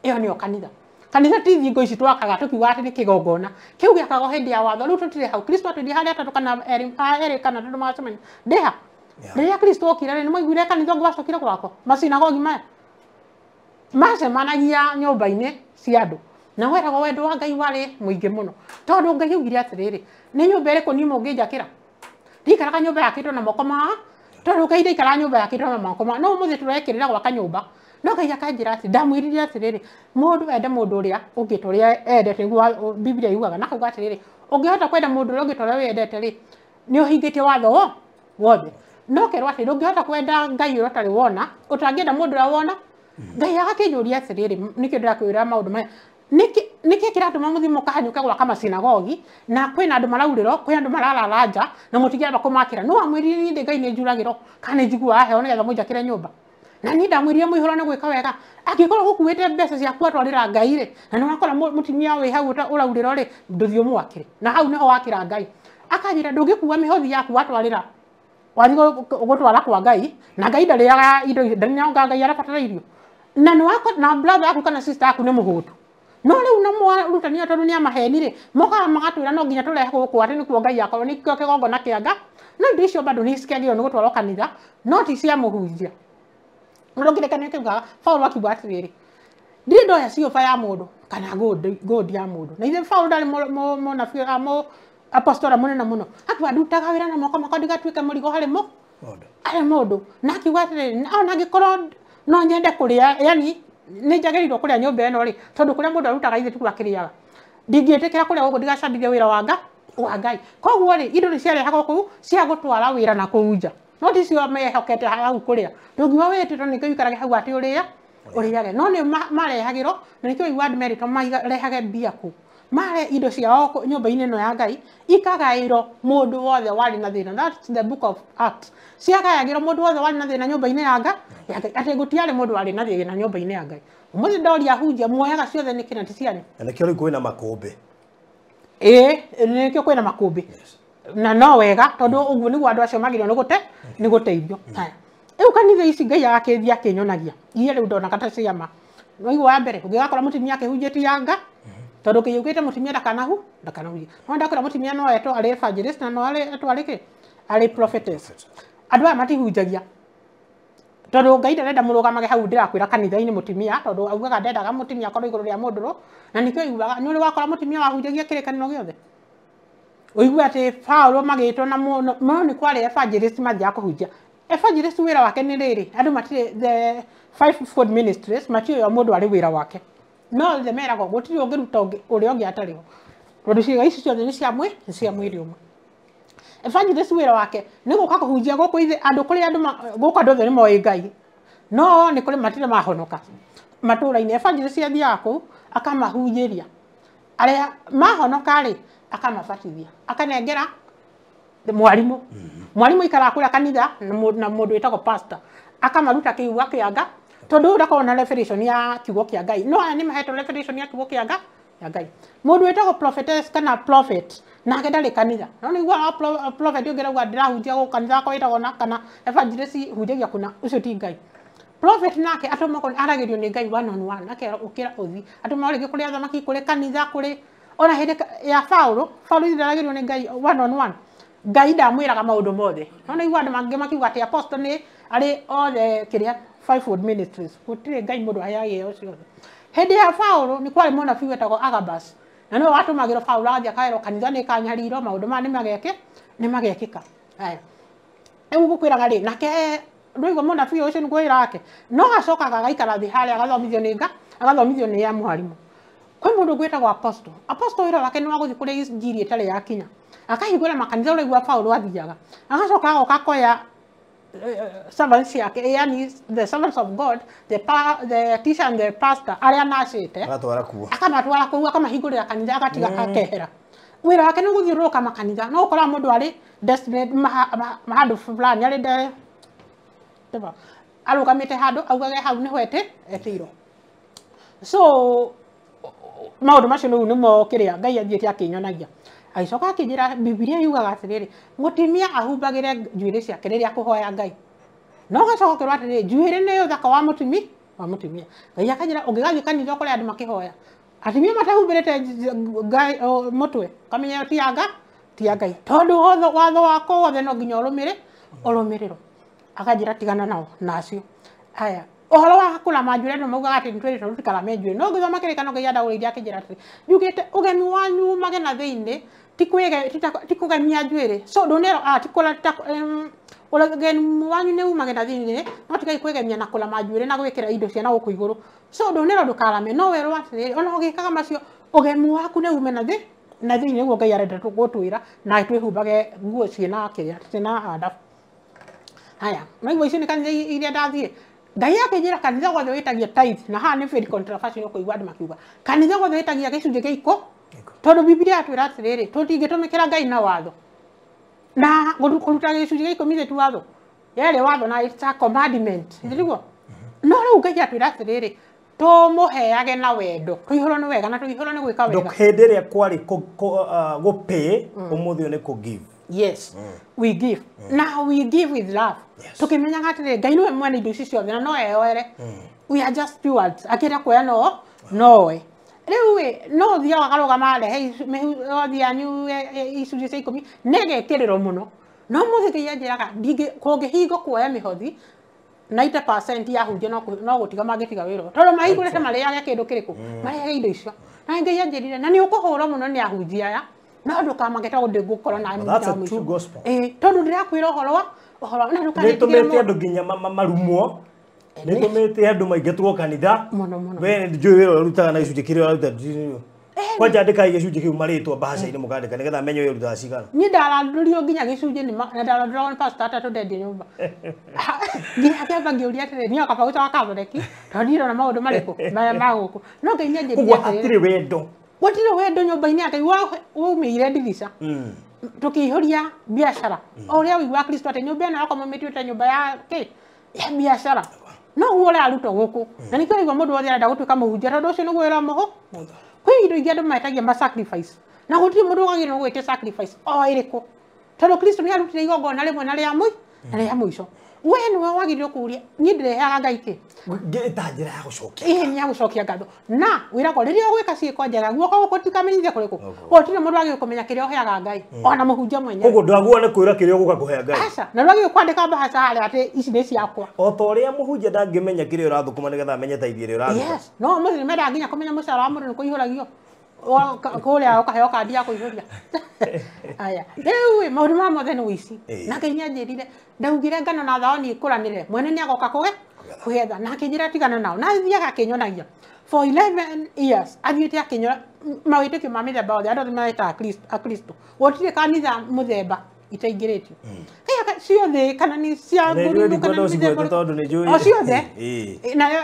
yo nä yo kanitha kanitha ti thingo ici twakaga tukiugaga nä kä gongona kä u gä akagwo hä ya watho rä u hau kristo atwä ndi harä a tatå kana eri kana tondå magacemania ndä ha rä kristo okire rä nä maiguire kanitha ngå macokire gwako macinagogi maya macemanagia nyå-mba-inä cia andå na weragwo wendo wa ngai warä må ingä må no tondå ngai augire atä rä rä nä nyå mba ä rä kå niä må ngä njakä ra ndikaraga nyå mba na moko maa tondå ngai ndaikara nyå mba yakä two na moko maa no må thä gwaka nyå no ngai akanjä ati atä ndamwirire atä rä mundu må ndå uria må ndå å rä a endete guo bibilia yugaga na kauga atä ungihota kwenda mundu uria å rä a å ni uhingite å rä watho wothe no kerwo ati rä kwenda ngai uria rä wona utangienda mundu uria wona ngai agakä njå ria atä rä rä nä kä ndå rakwä ra maå ndå maya nä kä kä ratå ma må gwaka macinagogi na kwä na andå maraurä ro kwä andå na må tigä amba kå makä ra ngai ni njuragiro kana nä njiguaga onega nä getha må na niä ndamwä må ihå ra nä gwä ka wega angä korwo gå kuä te mbeca ciaku atwarä ra ngai rä na nä wakora må timia wä hau å raurä ro rä ndåthiå må akä rä na hau nä wakä ra ngai akanjä ra ndå ngä kua mä hothi yaku watwarä ra wathi gå twara kwa ngai na ngai ndarä aga indo ndarä ngai arabatara irio na nä na bratha yaku kana sister yaku nä må hå tu no rä u na mwarutani å tondå nä amaheni rä mokaga magatwä ra no nginya tå rehe gå atä nä kuo ngai akorwo nä kio kä na kä anga no indo icio bado nä cikäagä rwo nä gå twarwo kanitha no ti cia må hunjia rogire kana kiugaga paulo akiuga atĩrĩrĩ ndirĩ ndoya cioba ya mũndũ kana ngũndi ya mũndũ na ithe paulo ndarĩ mũnabi mo apostora munene muno akiuga ndutaga wĩra na moko makwa ndigatuĩke mũrigo harĩ mũ harĩ mũndũ na akiuga atĩrĩrĩ ona ngĩkorwo no nyende kũrĩa yani nĩ njagĩrĩirwo kũrĩa nyũmba ĩno rĩ tondũ kũrĩa mũndũ arutaga ithe tigu akĩrĩaga ndingĩtĩkĩra kũrĩa gũkũ ndigacambithie wĩra wa nga wa ngai koguo rĩ indo nĩ ciarehagwo kũu cia gũtwara wĩra na kũu nja no ticio mehokete au kuria ndungiuma wititwo nikio ikarage hau ati uria uriage no ni marehagirwo na nikio igwa andå meritwo marehage mbia kå mare indo ciao nyumba-inä no ya ngai ikagairwo må ndå wothe warä na thä na that's the book of acts ciagayagä rwo må wothe warä na thä na nyumba-inä ya ngai atä gå tiarä må na thä na nyumba ya ngai må thä ndoria muoyaga ciothe nä kä na ti cianä na nä kä o rä u na makå mbä na no wega tondu uguo niguo andu acio magirio ni gute ni guteithio mm. riu kanitha ici ngai agakithia akinyonagia iria riu ndonaga ta ciama noigu wa mbere ungigakora mutumia akihunjitie yanga tondu kiugite mutumia ndakanahu ndakanahunjia no ndakora mutumia no eto ari evangelist na no eto ari ki ari prophetess andu aya matihunjagia tondu ngai ndarenda murugamage hau ndirakwira kanitha-ini mutumia tondu augaga ndendaga mutumia akorwo iguru ria munduru na nikio iguaga ni uri wakora mutumia wahunjagia kirikaniro giothe oigue atä Paulo magätwo na no nä kwarä evangelist mathiaga kå hunjia evangelist wä ra wake nä rä rä andå matirä the food ministries matiå yo må ndå arä wä ra wake no the meragwo gå tirä å ngä ruta å rä a å ngä atarä ho tondå ciäga ici ciothe nä cia mwä nä cia mwä rä å mwe evangelist wä ra wake nä gå ka kå hunjia gå kå ithe andå kå rä andå gå kå andå othe nä moä ngai no nä kå rä matirä mahonoka matå ra-inä evangelist athiaga kå u akamahunjä ria arä a mahonoka rä akamabatithia akanengera mwarimu mwarimu ikara kula kanitha na mudu itako pastor akamaruta kiuga kianga tondu ndako na revelation ya kiwo kia ngai no ani maheto revelation ya kiwo kia nga ya ngai mudu itako prophetess kana prophet na nake ndarä kanitha no ni wa prophet å ngä rauga ndä rahunjia gå kanitha ko itako na kana evangelist hunjagia kuna å ti ngai prophet nake atomako aragirio ni ngai one on one akera ukira uthi atomako å thi atå athamaki kå kanitha kuri ona hede ya Saulo Saulo ndiragirwo ni ngai one on one ngai ndamwiraga maundu mothe ona iwa andu mangi makiuga ati apostle ni ari othe kiria five word ministries gutire ngai mundu ayagia uciothe hede ya Saulo ni kwa kwari munabii wetagwo Agabas na no watu magiro Paulo athia kaero kanitha ni kanyarirwo maundu ma ni mageke ni magekika haya egu gukwiraga ri nake ndoigwa munabii ucio ni kwirake no acokaga agaikara thi haria agathomithio ni nga agathomithio ni ya mwarimu kwä må ndå ngwä tagwo aposto aposto wä ra wake nä wagå thiä kå rä njiri ä tarä yakinya akahingå ra makanitha å raigua baå athiaga agacoka agoka koya eh, eh, servants yake eh, yani the servants of God the, pa, the teacher and the pastor arĩa macĩte akamatwara kũu akamahingũrĩra kanitha agatiga mm. akehera wĩra wake nĩ gũthiũrũrũka makanitha no ũkora mũndũ arĩ handũ fulani arĩ arũgamĩte handũ augage hau ni nĩho etiro so maundu macio riu nimo kiria ngai athiite akinyonagia agicoka akinjira bibilia yugaga atiriri mutimia ahumbagire njuiri ciake riria akuhoya ngai no gacoka kirwo atiriri njuiri ni uthaka wa mutumi wa mutumia ngai akanjira ungigathiä kanitha å kore andå makähoya atumia matahumbä rä te ngai mutwe kamenya ti anga ti ngai tondå watho wako wothe no nginya å rå mä tigana nao nacio aya ohoro wa kula kũramanjuĩre ati maugaga atĩ nĩtwerĩtwo tũtikaramejue no gwa ngĩthoma kanoga gĩa ndaũrĩ iria akĩnjĩra atĩrĩ njugĩte ugeni wanyu mage na thĩinĩ ti kũgemia njuĩrĩ so ndũnero a ti kũra ũgeni wanyu nĩ umage na ne no tigai kwĩgemia na kula majure na gwekira indo cia na gũkũ igũrũ so ndũnero me no wero atĩrĩrĩ ona ũgĩkaga macio ogemu waku nĩ ume na thĩ na thĩinĩ ũguo ngai arenda gũtwĩra na twĩhumbage nguo cia ciĩna kĩrĩa ciĩna adabu haya naigua icio nĩ kanitha iria ndathiĩ ngai akinjira kanitha gwothe witagia tithe na haha nä very controversial kuigua andå makiuga kanitha gwothe witagia gä cunjä gä iko tondå bibilia atwä atä rä tå mä kä ra ngai na watho na kå ruta gä cunjä gä watho yale watho na mm-hmm. riguo no rä u ngai atwä ra atä rä rä tå må heage na wendo tå ihå rwo nä wega na tå ihå rwo wega hä ndä ä rä a kwarä gå å må nä give yes mm. we give mm. na we give with love yes. tukimenyaga atirä ngai nä we mwene indo ici ciothe na no eoere mm. we are just stewards akä kuoya no noe rä no å thiaga karå no othi yanyu icunjä cia ikå mi negäkä rä ro må no no må thä No anjä raga kå ngä hingå kuoya mä hothi 90% ya hunjia no gå tiga mangä tiga wä ro tondå mahingå rä te marä age kä mm. indo icio na ngai anjä na nä å kå hå rwo må no no ndukamange ta ndengu korwo na tondu ndirakwira uhoro wa uhoro na ndukanitũmĩte andũ nginya marumwo nĩtũmĩte andũ maingĩtwo kanitha we njũĩ wĩra ũrutaga na gĩcunjĩ kĩrĩa ũraruta kwanja andĩkai gĩcunjĩ kĩu marĩtwa mbahaca-inĩ mũkandĩka nĩgetha menye ũyũ ũrutaga cigana niĩ ndarandurio nginya gĩcunjĩ na ndarandurirwo nĩ pastor atatũ ndendi nyũmba nginya kĩamba ngĩũria atĩrĩ niĩ kaba gwĩtaga kathoreki tondũ ndirona maũndũ marĩkũ maya ma gũkũ no nginya njĩria atĩrĩ wendo gũtirĩ wendo nyũmba-inĩ ya ngai ire ndirica mm. tukiihũria biacara mm. o ũrĩa ũigua kristo atĩ nyũmba ĩno yakoma mĩtuĩte nyũmba ya kĩ ya biacara noguo ũrarutwo gũkũ mm. na nĩkĩo ũigua mũndũ wothe arenda gũtuĩka mũhunjia tondũ ũcio nĩguo wĩra mũhũ kwĩ indo ingĩ andũ metagia ma sacrifice na gũtirĩ mũndũ wagĩrĩirwo gwĩtia sacrifice o ĩrĩkũ tondũ kristo nĩ arutire igongona rĩmwe na rĩa mũi na rĩa mũico we niwe wagirio kuria ni ndirehaga ngai ki ta njira ya gucokia ihenya yagå cokia ngatho na wiragwo riria ugwika ciiko njega guoko guku tikamenyithia kuriku gutire mundu agio kumenya kiria uheaga ngai hmm. ona muhunjia mwenyewe koguo ndwagua ni kwira kiria uguka kuhea ngai aca na rwagio kwandika mbahaca haria ati ici ni ciakwa o ta uria muhunjia ndangimenya kiria urathukuma nigetha amenye ta ithi iria urathukuma yes no muthiri menda nginya kumenya mucara wa mundu ni kuihuragio kuria ukahoka ndia kuihuria aya ewe mauri ma mothe ni wici nake nyanjirire ndaugire ngano na thao ni ikuranire mwene ni agoka kuge kugetha nake njira tigana nao na thiaga akinyonagia for 11 years athiite akinyora mawitikio ma mithemba othe andå mareta akristo gåtirä kanitha må themba itaingärätio ciothe kana nä cia ngå ciothe nayo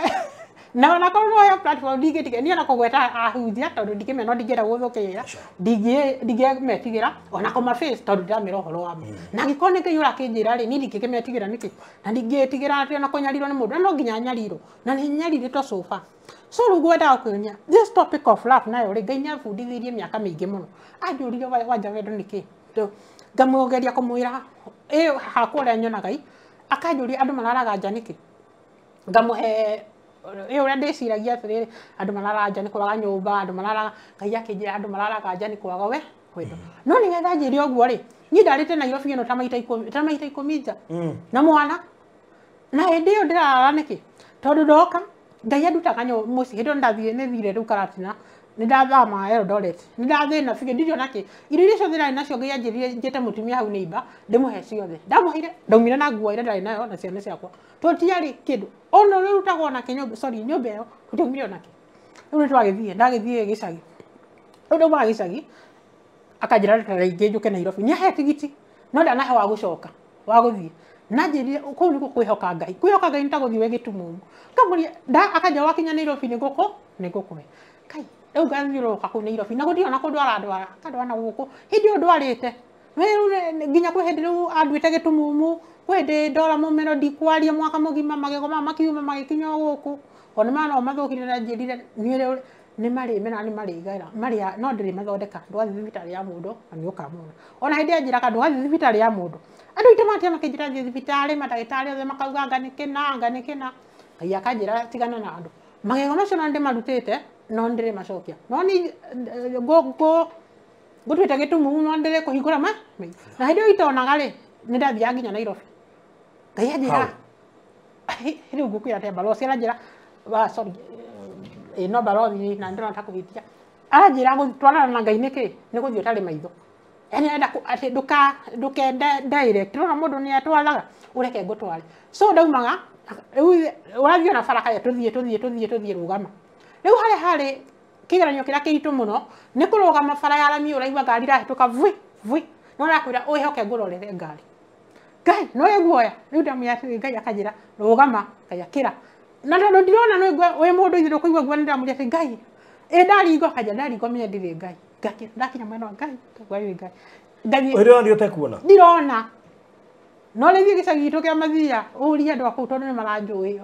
na ona korwo yo platform ndigitige ni ona kugweta ahunjia tondu ndingime no ndingienda guthukira ndingie ndingie metigira ona ko ma face tondu ndamira horo wa na ngikone ngi yura kinjira ri ni ndingike metigira niki na ndingitigira ati ona kunyarirwo ni mundu no nginya nyarirwo na ni to sofa so rä u ngwendaga kwä ronia this topic of love na rä ngai nä abundithirie mä aka mä ingä må no anjå rire wanja wendo nä kä ngamå geria kå mwä ra hakwa å rä a nyonagai akanjå ria andå mararaga nja nä kä ngamå he ä å rä a ndä ciragia atä rä rä andå mararanja nä kå raga nyå mba andå mararaga ngai akä njä ra andå mararaganja nä kwaga we kwendwo mm. no nä getha njä re å guo rä niä ndarä te nairobi ä no tamaita ikå nja mm. na mwana na hä ndä ä yo ndä rarara nä kä tondå ndoka ngai andutaga må ciä hä ndä o ndathiä nä thire rä u karatina ndathama Eldoret ndathina bige ndirio nake irio iria ciothe nacio ngai anjirire njite mutumia hau neiba ndimuhe ciothe ndamuheire ndaumire na nguo ira ndari nayo na ciana ciakwa tutiari kindu ona riu rutagwo nake nyumba sorry nyumba iyo tutiaumire onake riu nitwagithie ndagithie gicagi riu ndauma gicagi akanjira rita rĩngĩ njũke Nairobi nĩahe tigiti no ndanahe wa gũcoka wa gũthiĩ nanjĩrire kũu nĩkuo kwĩhoka Ngai kwĩhoka Ngai nĩ ta gũthiĩ wĩ gĩtumumu akanja wakinya Nairobi nĩ ngũkũ nĩ ngũkũhe kai rä u ngathiårå ka kå nä irobi na gå ndirä ona kå ndwara ndwara kandwara na gå kå hä ndä ä yo ndwarä te nginya kwä hä ndä rä u anduä te gä tumumu kwä ndä ndora må mero ndikwaria mwaka må gima magä go maa makiuma magä kinya å gå kå o nä manao mathåkire na njä rire nä nä marä mena nä marä gaä ra no ndä rä mathondeka ndwathi thibitarä ya må na nä å kamona ona hä ndä anjä raka ndwathi thibitarä ya må ndå andå aitå matia makä njä ra thiä thibitarä mandagätarä othe makauganga nä kä nanga nä kä na ngai akanjä ra tigana na andå magego macio na nä ndä marutä te nondere macokio noni eh, go go te gä tumumu nondere kå hingå ra ma na hä ndä ä yo itonaga rä nä ndathiaga nginya nairobi ngai anjä ra rä u ngå kwä ra te mbaroci aranjä ra no mbarothi na nä ndä rona kå hitia aranjä ra twarana na ngai nä ni nä gå thiä å tarä maitho yani enda duka duke direct ro må ndå nä atwaraga å reke ngå so ndaumaga rä u å rathiä na baraka tå thiä tå thiä tå thiä tå thiä rå gama Leo hale hale harä kä igeranio kä rä a kä itå ya rami å iwa ngari irahätå ka vwi vwi no rakwä ra å hoke ngå rorere ngari ngai no ä guoya rä u ndamwä ra ngai akanjä ra rå gama ngai akä ra na tondå ndirona nä wä må ndå ithä rå kå igua guo nä e dali igwa kaja dali ndaringo kanja ndaringo menye ndirä ngai na mwena wa ngai ngagua wä ngai ngai ũtekuona ndirona no rä thiä gä cagi gitå kä a mathia å ria andå akå u tondå nä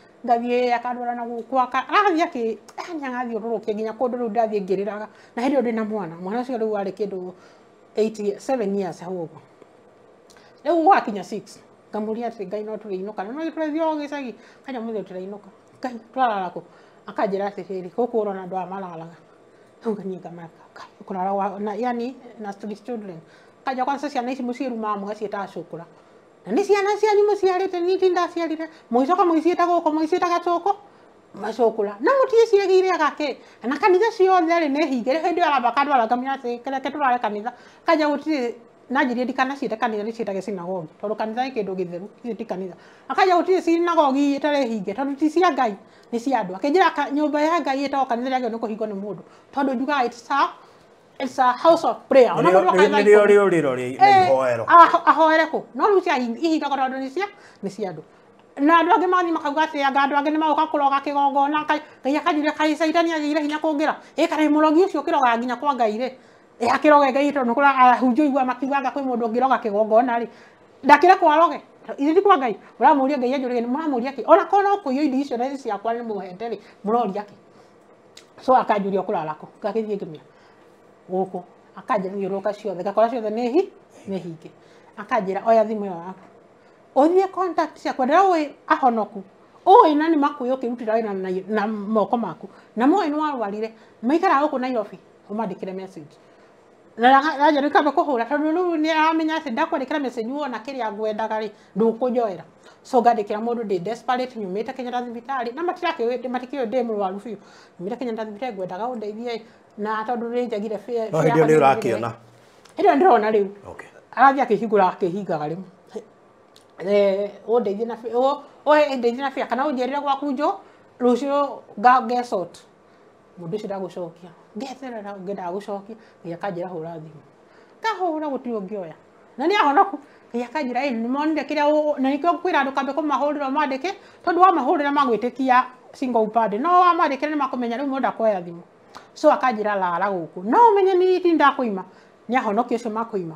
ngathiä akandwara gå kwaka agathiä akä nä agathiå rå rå kia nginya kå ndå rä u ngä rä raga na hä ndä ä yo na mwana mwana cio rä u arä kä ndå hau å guo rä u gwakinya ngamå ngai no tå rä no gä tå rethio gä cagi kanyamå thä tå reinåka ngai twarara kå akanjä ra atä rä rä gå kå rona andå aya mararaga hau nganyä yani na children kanja kwanza ciana ici må ciä rumaga må gaciä ra nä ciana cianyu må ciarä te niä tinda ciarä te må icoka må iciä ta gå kå må iciä ta gacåkå macå ra na må tiä ciagä ire agake na kanitha ciothe rä nä hingä rä hä ndä aramba kandå aratamä reke tå rare kanitha kanja gå tirä nanjirie ndikana ciite kanitha nä ciitage sinagogi tondå kanitha nä kä ndå gä theru icio ti kanitha akanja gå tirä sinagogi ä hinge tondå ti cia ngai nä cia andå akä njä ra nyå mba ya ngai ä tagwo kanitha rä agä nä kå hingwo nä må ndå tondå it's a house of prayer onamulokaio rio riro ri ihoero ahoereko no riu cia ihingagwo tondu ni cia ni cia andu na andå angä mathiä makauga atä anga andå angä nä magåka kå roga kä gongona ngai akanjire kaicaitani agäire hinya kå ngä ra ä karä må rogi å cio å rogaga nginya kwa ngai rä akä roge ngai tondå kå rahunjå ah, igua makiuganga kwä må ndå ngä roga kä gongona rä ndakä rekwo aroge ithithi kwa ngai å ramå ria ngai anjå må ramå ria kä ona korwo no kå iyå indo icio rä ciakwa nä må hete rä må roria kä so akanjå ria å kå rarako ngagä thiä ngä mä guku akanjä thiå ciothe ngakora ciothe nä hinge akanjä ra oya thimå ä yo yaku å thiä ciakwa ndä ra ahonoku åä na nä makwä å kä rutä ra na, na moko maku na moä nä warwarire maikaraga gå kå nairobi å mandä kä re message na rä kamba kå hå ra tondå rä u nä aramenya atä ndakwandä kä ra message wona kä rä a ngwendaga rä ndå kå njoera so ngandä kä ra må ndå desperate nyumä te kenyata thibitarä na matikä å ndä må rwaru biå nyumä te kenyata thibitarä ngwendaga å na tondu ni njagire bia no hindi ni urakiona hindi ndirona riu okay arathi akihingura akihingaga riu eh undeithie na bia uhe ndeithie na bia kana unjirire gwaku njo rucio ngesot mundu ucio ndagucokia ngetherera ngendaga gucokia ngai akanjira hura thimu ngahura gutirä å ngä oya na nä ahonoku ngai akanjä ra nä monire kä rä a na nä kä o kambe kå mahå rä ra mandä ke tondå wamahå rä ra magwä tä kia no wamandä kä ni nä makå menya rä u so akanjira laala guku no menye ni tinda kuima ni ahonoki ucio kuima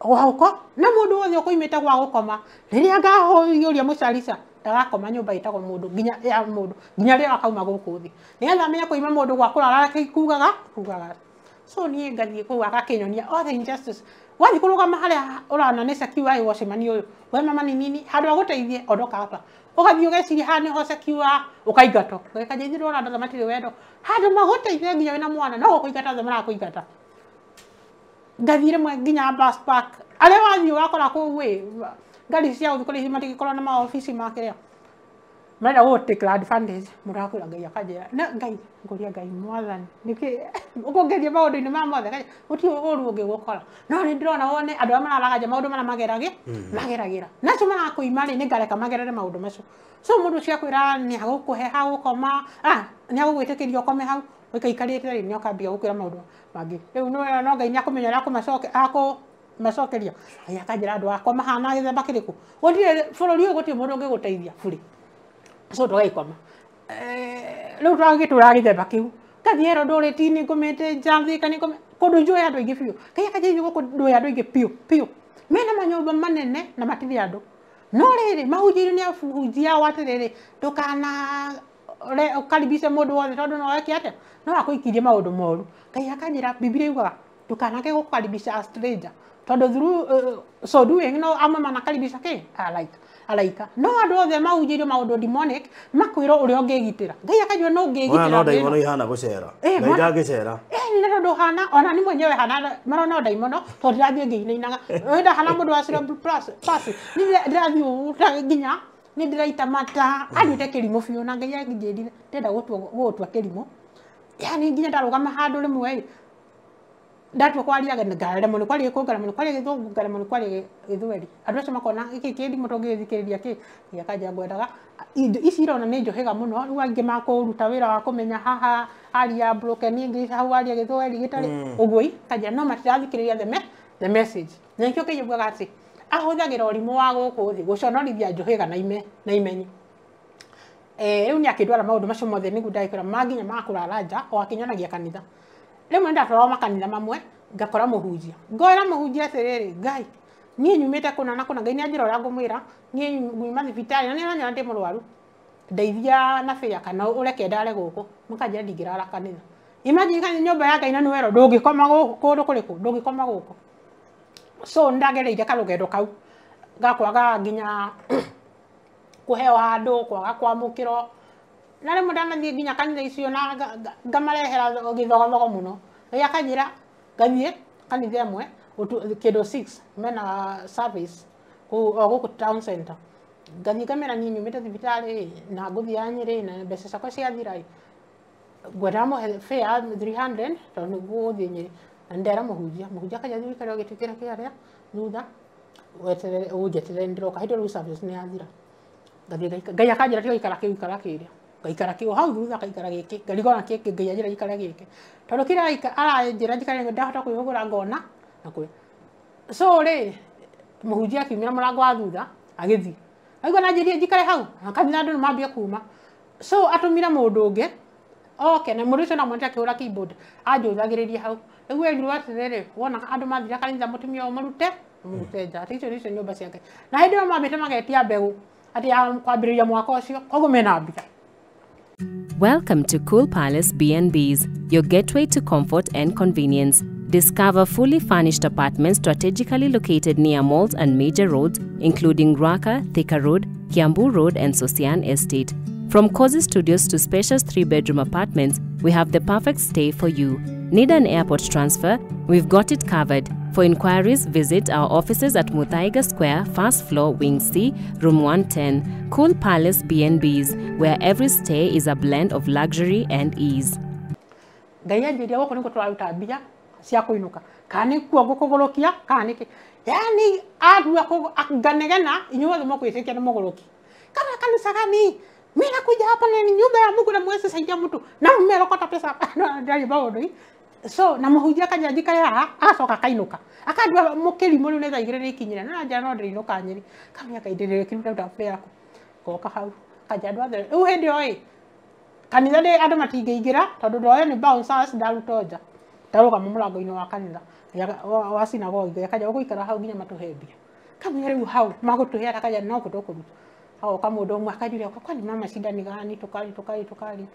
wako na mundu wothe ukuimite gwa gukoma riria ngahoyuria mucarica ndagakoma nyumba itagwo mundu ginya ya mundu nginya riria akauma guku thi nigetha amenye kuima mundu gwa kurara kugaga kugaga so niä ngathiä kå u agakä othe injustice wathiä kå rå gama harä a å rananeca kiu wagä gwacemani å yå we mama nä nini handå agå teithie ondoka hapa ugathii ugeciria haha niho cekiwa ukaingatwo gekaja ithirä ona andå matirä wendo handå magåteithe nginya wä na mwana no gå kå ingata othe marakå ingata ngathi rä mwe nginya arä a wathiä wakora kå wä ngari cia gå thiä kå rä matigä korwo na maofisi makärä a mrenda wote take advantage må rakå ngai akanjä na ngai ngåria ngai mwathani nä kä å kå ngä ria maå ndå-inä ma mothe gå ti å ru å ngä gå kora no nä ndä rona wone andå arä a mararaganja maå ndå mana mageragä na mm. chuma nacio imani ni rä nä ngareka magerere maå ndå so må ndå å ni akwä ra nä agå kå he hagå koma nä agå gwä tä kä ria å kome hau å ikaikarä te rä nä akambia gå kwä ra maå ndå mangä rä u no ngai nä akå menya rä macokeria akanjä ra andå akwa mahana gä themba kä rä kå gå tirä bå rå ri å gå so tå gagäkoma eh, rä u twagä tå ra gä themba kä u kathiero ndå rä tini ngå mä te do ka nä give you. njå andå aingä biå kaia kanjeithio gå kå ndå mena manyåmba manene na matithä andå no rä rä mahunjäirio nä ahunji yao atä rä rä ndå kana ukaribice må ndå wothe no akå ikirie maå ndå moru ngai akanjä ra bibiria iugaga ndåkanake gå karibica tondå through eh, so doing no amwe manakaribisha I like araika no andu othe maunjä maundu demonic makwä uri å ngai a no ngä gitira ngai akajua no ngä gitira ihana gå cera eh, na irangä cera eh, nä tondå hana ona nä mwenyewe hana marona ndaimono tondå ndirathiä ngä inainaga eh, ndahana må ndå wacirapasi ndirathiä å nginya ni ndä raita mata anyite kä rimå biå na ngai angä njä ndire ndenda gå tua kä rimå yani nginya ndarå gama handå rä mwe ndatwa kwariaga na gara muno kwari ko gara muno kwari githungu gara muno kwari githweri andu acio makona giki kindi mutongithikiriria ki akaja ngwendaga ici irona ni njohega muno riu angi makuruta wira wa kumenya haha ya broken english hau aria githweri gitari uguo mm. kaja no matirathikiriria the, me, the message na nikio kijugaga ati ahuthagira urimu wa guku thi guconorithia njohega na ime na imenyi eh, riu ni akindwara maundu macio mothe nigu ndaikira manginya makurara nja o akinyonagia kanitha rimwe ndathoromakanitha mamwe ngakora muhunjia ngoera muhunjia atiriri ngai niä nyumä te kå na na kå na ngai nä anjä rora ngå mwä ra niä nyuma thibitarä na nä aranyona ndä må rwaru ndeithia na bia kana å reke ndare gå kå må kanjä ndingä rara kanitha imagine kana nyå mba ya ngai na nä werwo ndå ngä koma kå kå rä kå ndå ngä koma gå kå so nä ndagereire karå gendo kau gakwaga nginya kå heo handå kwaga kwamå kä rwo nari mudana ndi binya kanja isiyo na gamale hera ogivogo vogo muno yakanyira gavie kanithe mwe kedo 6 mena service ku ogo ku town center gathi kamera ni nyumite thibitari na nguthi ya nyiri na mbeca ciakwa ciathira ngwendaga mũhe eh, fare 300 tondũ nĩguo gũthiĩ nyĩrĩ na ndera mũhunjia mũhunjia akanyathiĩ wĩikare ũgĩtĩ kĩrĩa kĩarĩa thutha ũnjeterere nĩndĩroka hĩndĩ rĩu service nĩ yathira ngathiĩ ngai akanjĩra tigaikara kĩu ikara kĩrĩa ngaikara kä hau thutha akaikara gä kä na kä ngä ngai anjä ra ikare gä kä tondå kä rä aranjä ra njikare ndahota kwä hå ra ngona na kwä so rä må hunjia akiumä ra må rango wa thutha agä thiä aigua nanjä njikare hau akabitha andå nä mambia kuma so atå mire må ndå å ngä oke na må ndå å cio namwonete akä hå ra keyboard anjå thagä rä ria hau rĩu erirwo atĩrĩrĩ wona andũ mathira kanitha mũtumia ũyũ mũrute mũrute nja atĩ icio nĩcio nyũmba ciake na hĩndĩ ĩyo mambĩte magetia mbegũ atĩ ya kwambĩrĩria mwaka ũcio koguo mena mbia Welcome to Cool Palace B&Bs, your gateway to comfort and convenience. Discover fully furnished apartments strategically located near malls and major roads, including Raka, Thika Road, Kiambu Road, and Sosian Estate. From cozy studios to spacious three bedroom apartments, we have the perfect stay for you. Need an airport transfer? We've got it covered. For inquiries, visit our offices at Mutaiga Square, first floor, Wing C, room 110, Cool Palace BNBs, where every stay is a blend of luxury and ease. ndaira njuiria goko niko turaruta mbia cia kuinuka yaani, kana kuo gukugurukia kana niki yani adua ko aganegena inyuothe ya ni muguruki kana kani gani mimi nakuja hapa na nyumba ya Mungu na mwezi saidia mtu na mmerokota pesa <laughs> ndio maondo hii so na muhunjia kanya njikare haha agacoka kainuka akandua mukirimo riu nitha igire nikinyire na njara no ndirinuka nyeri kamenya kaindirire kiruta utafure yaku goka hau kanja u othe riu hindi iyo i kanitha ni andu matingiingira tondu ndoyo ni bouncers ndaruto nja ndarugama murango-ini wa kanitha wa sinagogi akanja ikara hau nginya matuhe mbia kamenya u hau magutuhe akanja no kutukuruta agoka mundu umwe akanjuria kwani mama shida ni gani tukari tukari tukari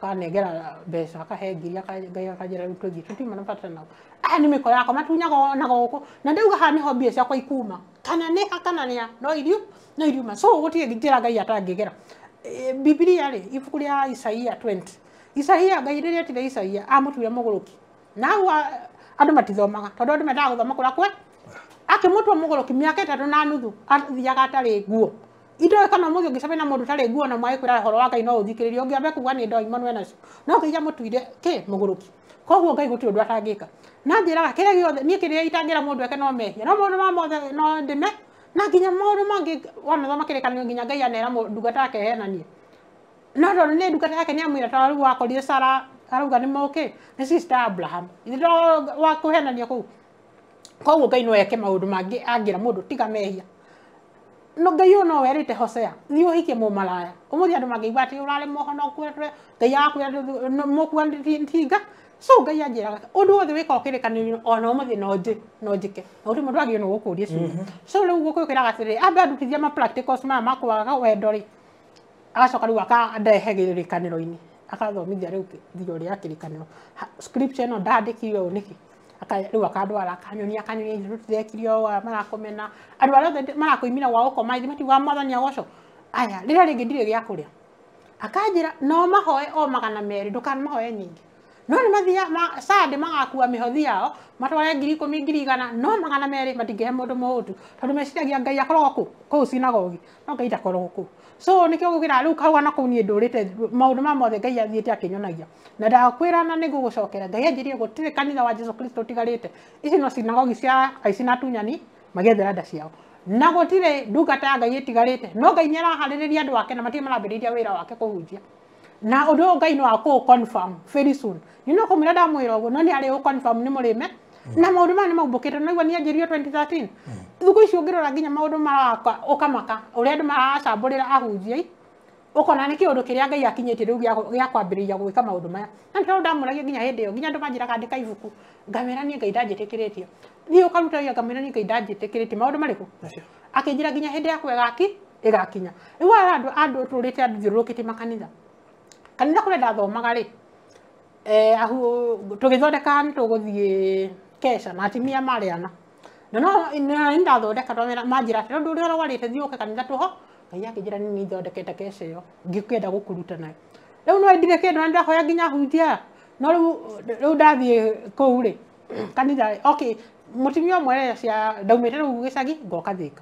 kanegira mbeca kahengiria kanjira rä tå thiä tå tiuma na bata nao aya nä ko yakwa matunyaga na ndauga haha nä ho mbia ciakwa ikuma kana nä ha kana nä ha no irio no so gå tirä njä ra ngai atangägera bibilia rä ibuku rä isaia 20 isaia ngai rä rä isaia amå tuire må gå rå ki nau andå matithomaga tondå andå mendaga gå thoma kå rakwe akä må tua må gå rå ki mä aka ätatå na nuthu athiaga atarä guo indo kana må thä å na må tare nguo na mwagä kwä horo wa ngai uthikiriria å thikä rä ria å ngä ambe kuga nä ndoima nwe nacio no ngä iga må tuire koguo ngai gå tirä atangika ndå atangä ka na njä raga kä rä a gä othe eke no mehia no maå ndå ma mothe no ndä na nginya maå mangi wana wanathoma kä kanio nginya ngai anera ndungata yake henanie no tondå nä ndungata yake nä amwä ra ta rä u wakorire sara arauga ni moke ni sister abraham ithä wa kå henania kå u koguo ngai no eke maå mangi angira angä tiga mehia ngai å no werä te hosea thiä å hikie må maraya å må thi andå mangä igua atä å rarä moho nokwendre ngai akwä tinga so ngai anjä raga å ndå wothe wä ka å kä rä kanä ona å må thä no njä ke å rä må ndå agä å nä gå kå rie curia so rä u gå kå yå kä raga atä rä ambe andutithia mamaya makwaga wendo rä agacoka rä u akandehe gä rä kanä ro-inä akathomithia rä u thiga rä a kä rä kanä ro no ndandä å nä kä rä u akandwara akanyonia akanyonia rå tirekire å marakomena andå arä othe marakåimira gwao komaithi matiugaga mwathani agoco aya rä rä a rä ngä ndirä gä akå rä a akanjä no mahoe o magana merä ndå mahoe nyingä no nä mathia ma, magakua mä hothi yao matware ngiri ikå mi ngiri igana no magana merä matingä he må ndå må tu tondå meciragia ngai akoragwo kå kå u cinagogi no ngai ndakoragwo kå u so ni kä å gä gira rä u kauana kå u niä ma mothe ngai athiete akinyonagia na da kwira na ni gugucokera gå cokera ngai anjä rie kanitha wa jesu kristo tigarä te ici no sinagogi cia aici na tunyani magethera nda ciao na gå duka ta ya ngai ä no ngai nyara araharä rä wake na matirä marambä wira wake kå na å ndå ngai no akå confirm very soon kå mä ra ndamwä ra å guo no ni ari å nä må rä Mm. na maundu maya nimaubukite naigua nianjirio 2013 thuku mm. icio ngirora nginya maundu maraka ukamaka uria andu maracamburira ahunjiai ukona nä kä å ndå kä rä a ngai akinyä tie rä u gä kwambä rä ria gwä ka maå maya na nä ndamå ragia nginya hä ndä ä yo nginya andå manjä raga ndä ka ibuku ngamä ni niä ngai ndanjä tä kä rä tie thiä å karuta wia ngamä ra niä ngai ndanjä tä kä rä tie maå ndå marä kå akä njä ra nginya hä ndä yakwa ägaki ä gakinya rä u andå andå tå makanitha kanitha kå rä ndathomaga rä eh, tå gä thondeka nä kesha na atimia marä ana no nĩndathondeka twamera manjĩra atĩ ũndũ ũrĩa ũrũgarĩte thiĩ ũke kanitha tũho ngai akĩnjĩra nĩ niĩ thondekete kesha ĩyo ngĩkenda gũkũruta nayo rĩu no ndirĩ kĩndũ na ndĩrahoya nginya hunjia no rĩu ndathiĩ kũu rĩ kanitha okay mũtumia ũmwe rĩrĩa cia ndaumĩte rĩu gĩcagi ngoka thĩka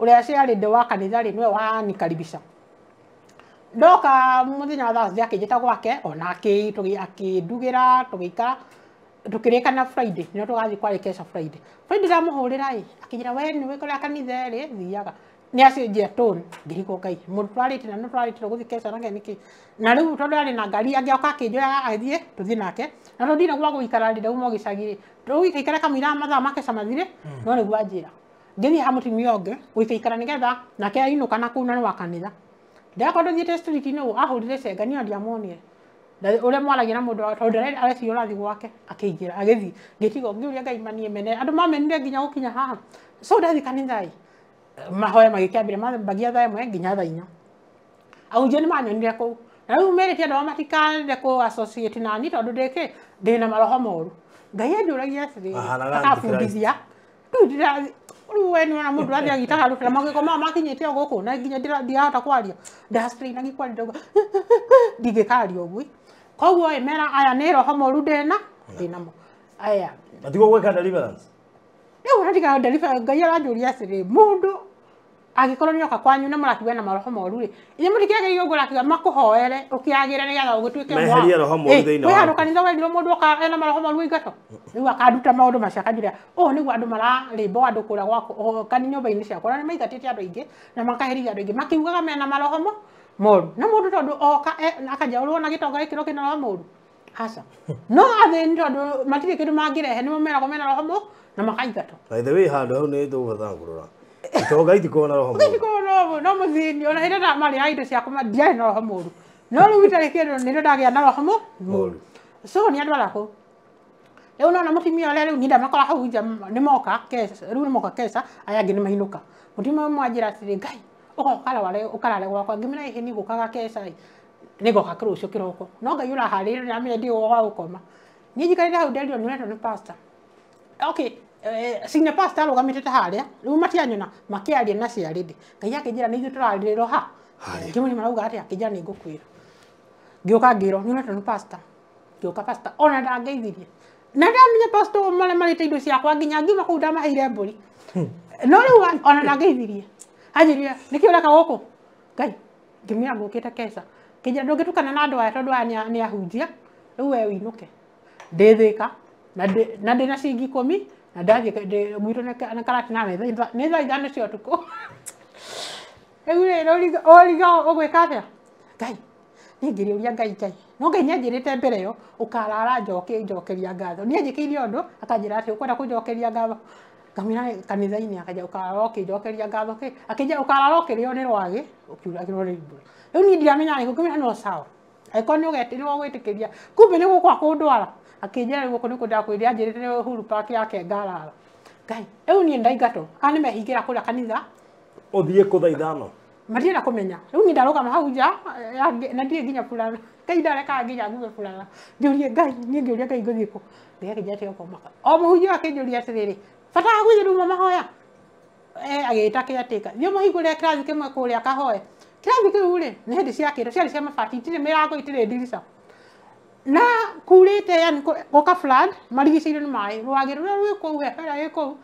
ũrĩa ciarĩ ndĩ wa kanitha rĩ nĩwe wanikaribisha ndoka mũthenya wa thaa akĩnjĩta gwake ona akĩndugĩra tũgĩikara tukirika na friday nä tågathiä kwarä kesha friday friday ndamå hå rä ra ä akä njä ra we nä wä kå rä a kanitha rä thiaga nä acenjia tone ngärigwo ngai må ndå twarä te na nä twarä tirwo gå thiä kesha nake nä kä na rä u tondå arä na ngari angä oka akä njå yaga athiä tå thiä nake na tå ndinä gwa gå ikara rä rauma gä cagi rä tå gäikaikara kamå mathaa makeca mathirä hmm. no nä guo anjä ra ngä thiä ha må timia å ngä gå ikaikara nä getha nake ainå kana kå u na nä wa kanitha ndakondå thiä te ahå rire cenga nä ndiamuonire uria mwaragira mundu tondu areciria urathi gwake akiingira agithi ngitigo ngiuria ngai manie mene andu mamenire nginya gukinya haha so ndathi kanithai mahoya magikiambire mbagia thaa imwe nginya thaa inya ahunjia ni manyonire kuu na rä u mä rä tie andå arä a matikaende kå nani tondå ndä kä ndä na maroho moru ngai andå ragia akabundithia rä we nä ona må ndå rathiä agitaga rå tena magä ko maa makinyä te o gå kå na nginya ndigahota kwaria ndagagikwarä <laughs> ndingä karia å guo koguo emera aya nä roho moru ndena na aya atigwo gwä deliverance rä u ratiga deliverance ngai aranjå ria atĩrä må ndå angĩkorwo nĩ oka kwanyu na mũrakiuga na maroho moru rĩ inyuĩ mũtikiagĩrĩirwo ngũ ũrakiuga makũhoere ũkĩagĩre nĩgetha ũgĩtuĩke meherie roho moru thĩinĩ wa handũ kanitha werirwo mũndũ oka ena maroho moru ingato rĩu akanduta kaduta macio akanjĩra ũũ nĩguo andũ mararĩmbo andũ kũrĩa gwaku kani nyũmba-inĩ ciakwa na nĩ maigatĩte andũ aingĩ na makaheria andũ aingĩ makiugaga mena maroho mo moru na mundu tondu oka e, akajaurwo na gitonga gikiro kinarwa moru hasa no athini tondu matire kindu mangirehe ni meragwo mena roho mo na makaingatwo by the way handu hau ni thugathangurura itonga itikoona roho <laughs> moru na roho no muthini ona hira na mari haindo ciakwa madiari na roho moru no riu itari kindu nirio ndagia na roho moru so ni adwa lako araku riu na mutimia uria riu ninda makora hau nja ni moka kesa riu ni moka kesa ayagi ni mahinuka mutima mwanjira atiri gai, ukokala wale ukalale gwakwa ngimira ihe ni gukaga keca ni gokake rucio kiroko no ngai uraharä rä ramenya ndi wa gukoma niä njikarä re hau nderirwo nä å retwo nä pastor okay cine eh, pastor arå gamä te ta harä a rä u matianyona makä na ciarä ndä ngai akä njä ra nä ha ngä marauga atä akä njä ra nä ngå kwä ra ngä å ka ngä rwo nä pastor ngä pastor ona ndangäithirie na ndamenya pastor marä marä te indo ciakwa nginya ngiuma kå ndamaheire mbå hmm. no rä u ona ndangäithirie anjä niki kä å reka gå kå ngai ngä mä ra ngå kä na andå aya tondå aya nä ahunjia rä u we wä inå ndä thä ka na na mi na ndathiä må karati na nä thaa ithano cia å tukå rä u rä å riga å ngai niä ngä rä ngai ngai no ngai anjä mbere yo å karara njokeria ngatho nä anjä kä ire å ndå akanjä ra atä å kwenda kå njokeria ngatho ngamira kanitha-inä akaja å karara å kä njokeria ngatho kä akä å å kä rä o nä rwagä agä rwo rä imbå rä u niä ndiramenya kå ngä no sawa angĩkorwo nĩ ũgwĩtĩkĩria kĩria kumbe nĩ gũkwa kũndwara akĩnjĩra rĩu gũkũ nĩ kũndakwĩrire anjĩrĩte nĩ huru park yake ngarara ngai rĩu niĩ ndaingatwo kana nĩ mehingĩra kanitha ũthiĩ kũ thaa ithano matienda kũmenya rĩu niĩ ndarũgama na ndirĩ nginya burana ngai ndarekaga nginya ngume burana ngĩũrie ngai niĩ ngĩũria ngai ngũthiĩ kũ ngai akĩnjĩra o mũhunjia akĩnjũria atĩrĩrĩ bata aku jadi mama hoya, eh agä ta kä atä ka thiå må hingå rä mau kuliah kah hoya? mwe kå rä a kahoe kä rathi kä u rä nä hä ndä ciakä rwo ciarä cia mabati itirä mä rango itirä ndirica na kurä te yani gå ka marigicä irio nä maä rwagä rå rä a rwä kå u hebera gä kå u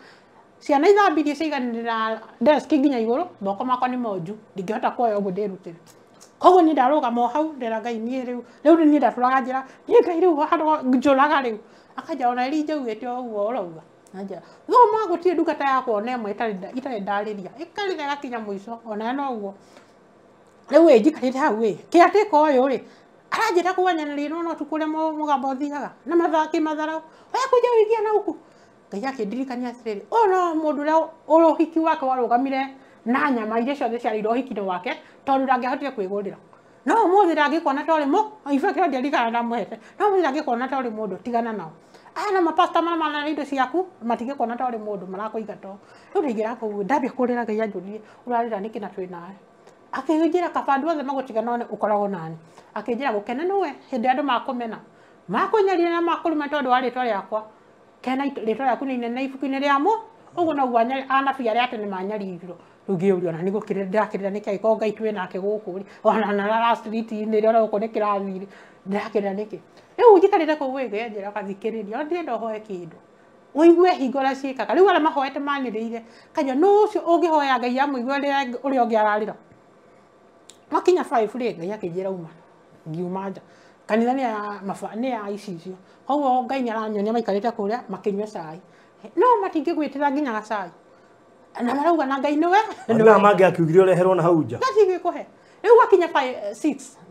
ciana ithambirie ciaiganä na desk nginya igå rå moko makwa nä monju ndingä hota kuoya å guo ndä rutä koguo nä ndarå gama o hau ndera ngai niä rä u rä u nä niä ndatå raga njä ra niä ngai rä u itu raga rä u akanja ona ä ri njaugä te anjä thoma gå ndungata yakwa ona ä itarä ndarä ria ä karä gakinya må ico ona noguo rä u ä njikarä re hau ä kä atä ka å yå rä aranjä ra kwanyanä rä no tukå rä må gamba å thiaga na mathaki matharau wekunja wigia na uku ngai akä ndirikania atärä rä å no må ndå å rä a å hiki wake warå gamire na nyama iria ciothe ciarä hiki-inä wake tondå ndangä ahotire kwä gå rä ra no må thä ndangä kuona torä må ibakä rondiarigana ndamå hete no må thä ndangä kuona torä må ndå tigana nao ana mapasta mara mana indo ciaku matigikuona ta uri mundu marakũiga to rĩu ndingĩrakũ ndambia kũrĩra ngai anjũrie ũrarĩra nĩkĩ na twĩ nawe akĩnjĩra kaba andũ othe magũtiga no ũkoragwo nani akĩnjĩra gũkena nĩwe hĩndĩ andũ makũmena makũnyaria na makũruma tondũ wa rĩtwa rĩakwa kena rĩtwa rĩaku nĩ inene ibuku-inĩ rĩamo ũguo noguo anabii arĩa atene manyarirwo rĩu ngĩũria ona nĩ gũkĩrĩra ndĩrakĩrĩra nĩkĩ angĩkorwo ngai twĩ nake gũkũ rĩ ona na rastrit-inĩ rĩo gũkũ nĩ kĩrathirĩ ndĩrakĩrĩra nĩkĩ riu njikarire kå u ä thä njä ra gathikä rä ria ndirenda å hoe kä ndå uigue hingo ra ciĩkaga rĩu arĩa mahoete manĩrĩire kanya no ũcio ũngĩhoya ngai amũigua ũrĩa ũngĩ ararĩra makinya rĩ ngai akĩnjĩra uma ngiuma nja kanitha nĩ nĩ ya icicio koguo ngai nĩ aranyonia maikarĩte kũrĩa makĩnyua cai no matingĩgwĩtĩra nginya gacai na marauga na ngai nĩwe nĩwe mangĩ akiugire ũreherwo na hau nja gatigĩkũhe rĩu gakinya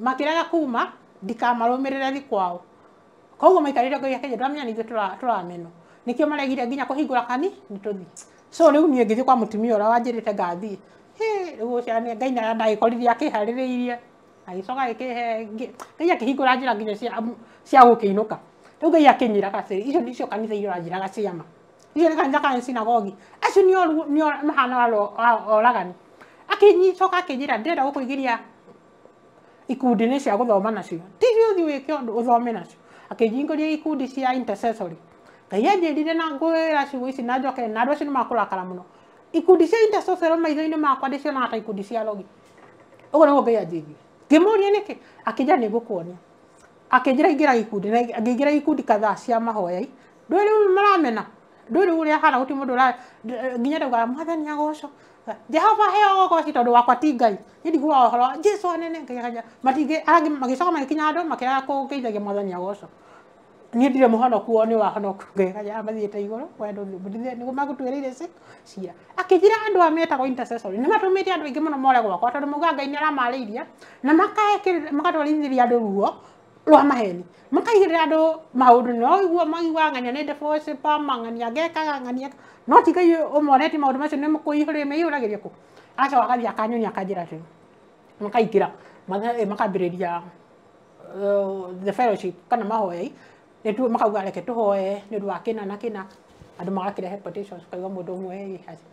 makĩrega kuma ndikamarũmĩrĩre thi kwao koguo maikarire ngai akenye ndamenya nithuĩ tũramenwo nĩkĩo maregire nginya kũhingũra kani nĩtũthiĩ so rĩu niĩ ngĩthiĩ kwa mũtumia ũrĩa wanjĩrĩte ngathiĩ rĩu gũciarania ngai nayo ndagĩkorire akĩharĩrĩirie agĩcoka agĩkĩhe ngai akĩhingũra njĩra nginya cia gũkĩinũka rĩu ngai akĩnyĩra gacĩrĩ icio ndicio kanitha iria ũranjĩraga ciama icio nĩ kanitha ka sinagogi acio nĩ mahana oragani akĩcoka akĩnjĩra ndĩrenda gũkũigĩria ikundi-inĩ cia gũthoma nacio ticio ũthiĩ wĩke ũndũ nacio akijingoria ikundi cia intercessory ngai anjĩrire na ngwĩra ciugo ici na njoke na andũ acio nĩmakũrakara muno ikundi cia intercessory maitho-inĩ makwa na ta ikundi cia rogi ũguo nĩguo ngai anjĩrire ngĩmũria akija akĩnjĩra nĩngũkuonia akijira ingira ikundi na ngĩingĩra ikundi kadhaa cia mahoyai ndũĩ rĩu maramena ndũĩ rĩu ũrĩa hana gũtirĩ mũndũ ũra nginya ndaugaga mwathani agoco jehova heo gogo aci tondu wakwa ti ngai indi huwa uhoro jesu anene ngaigaja matingi arangi magicoka magikinya andu makiraga kungeithagia mwathani agoco niä ndirä må honoku o nä wahonoku ngekaja mathiäte igå rå magåtuä ci cia akä njä ra andå a metagwo nä matå mä te andå aingä må no more gwakwa tondå mauga ngai nä aramarä irie na magatwarithä ria andå ruo rwa maheni makaigä rä ra andå maå ndå no iguo maigua ng'ania nä ndebocpa mang'ania ngekaga ng'ania no tiga umuonetie maundu macio ni kuihuria meihuragiria ku aco akathia akanyonia akanjira ati makaingira makambiriria the fellowship kana mahoyai nitu makauga reke tuhoe ni ne tu kina na kina adu andu magakirehe petitions kaiga mundu umwe ati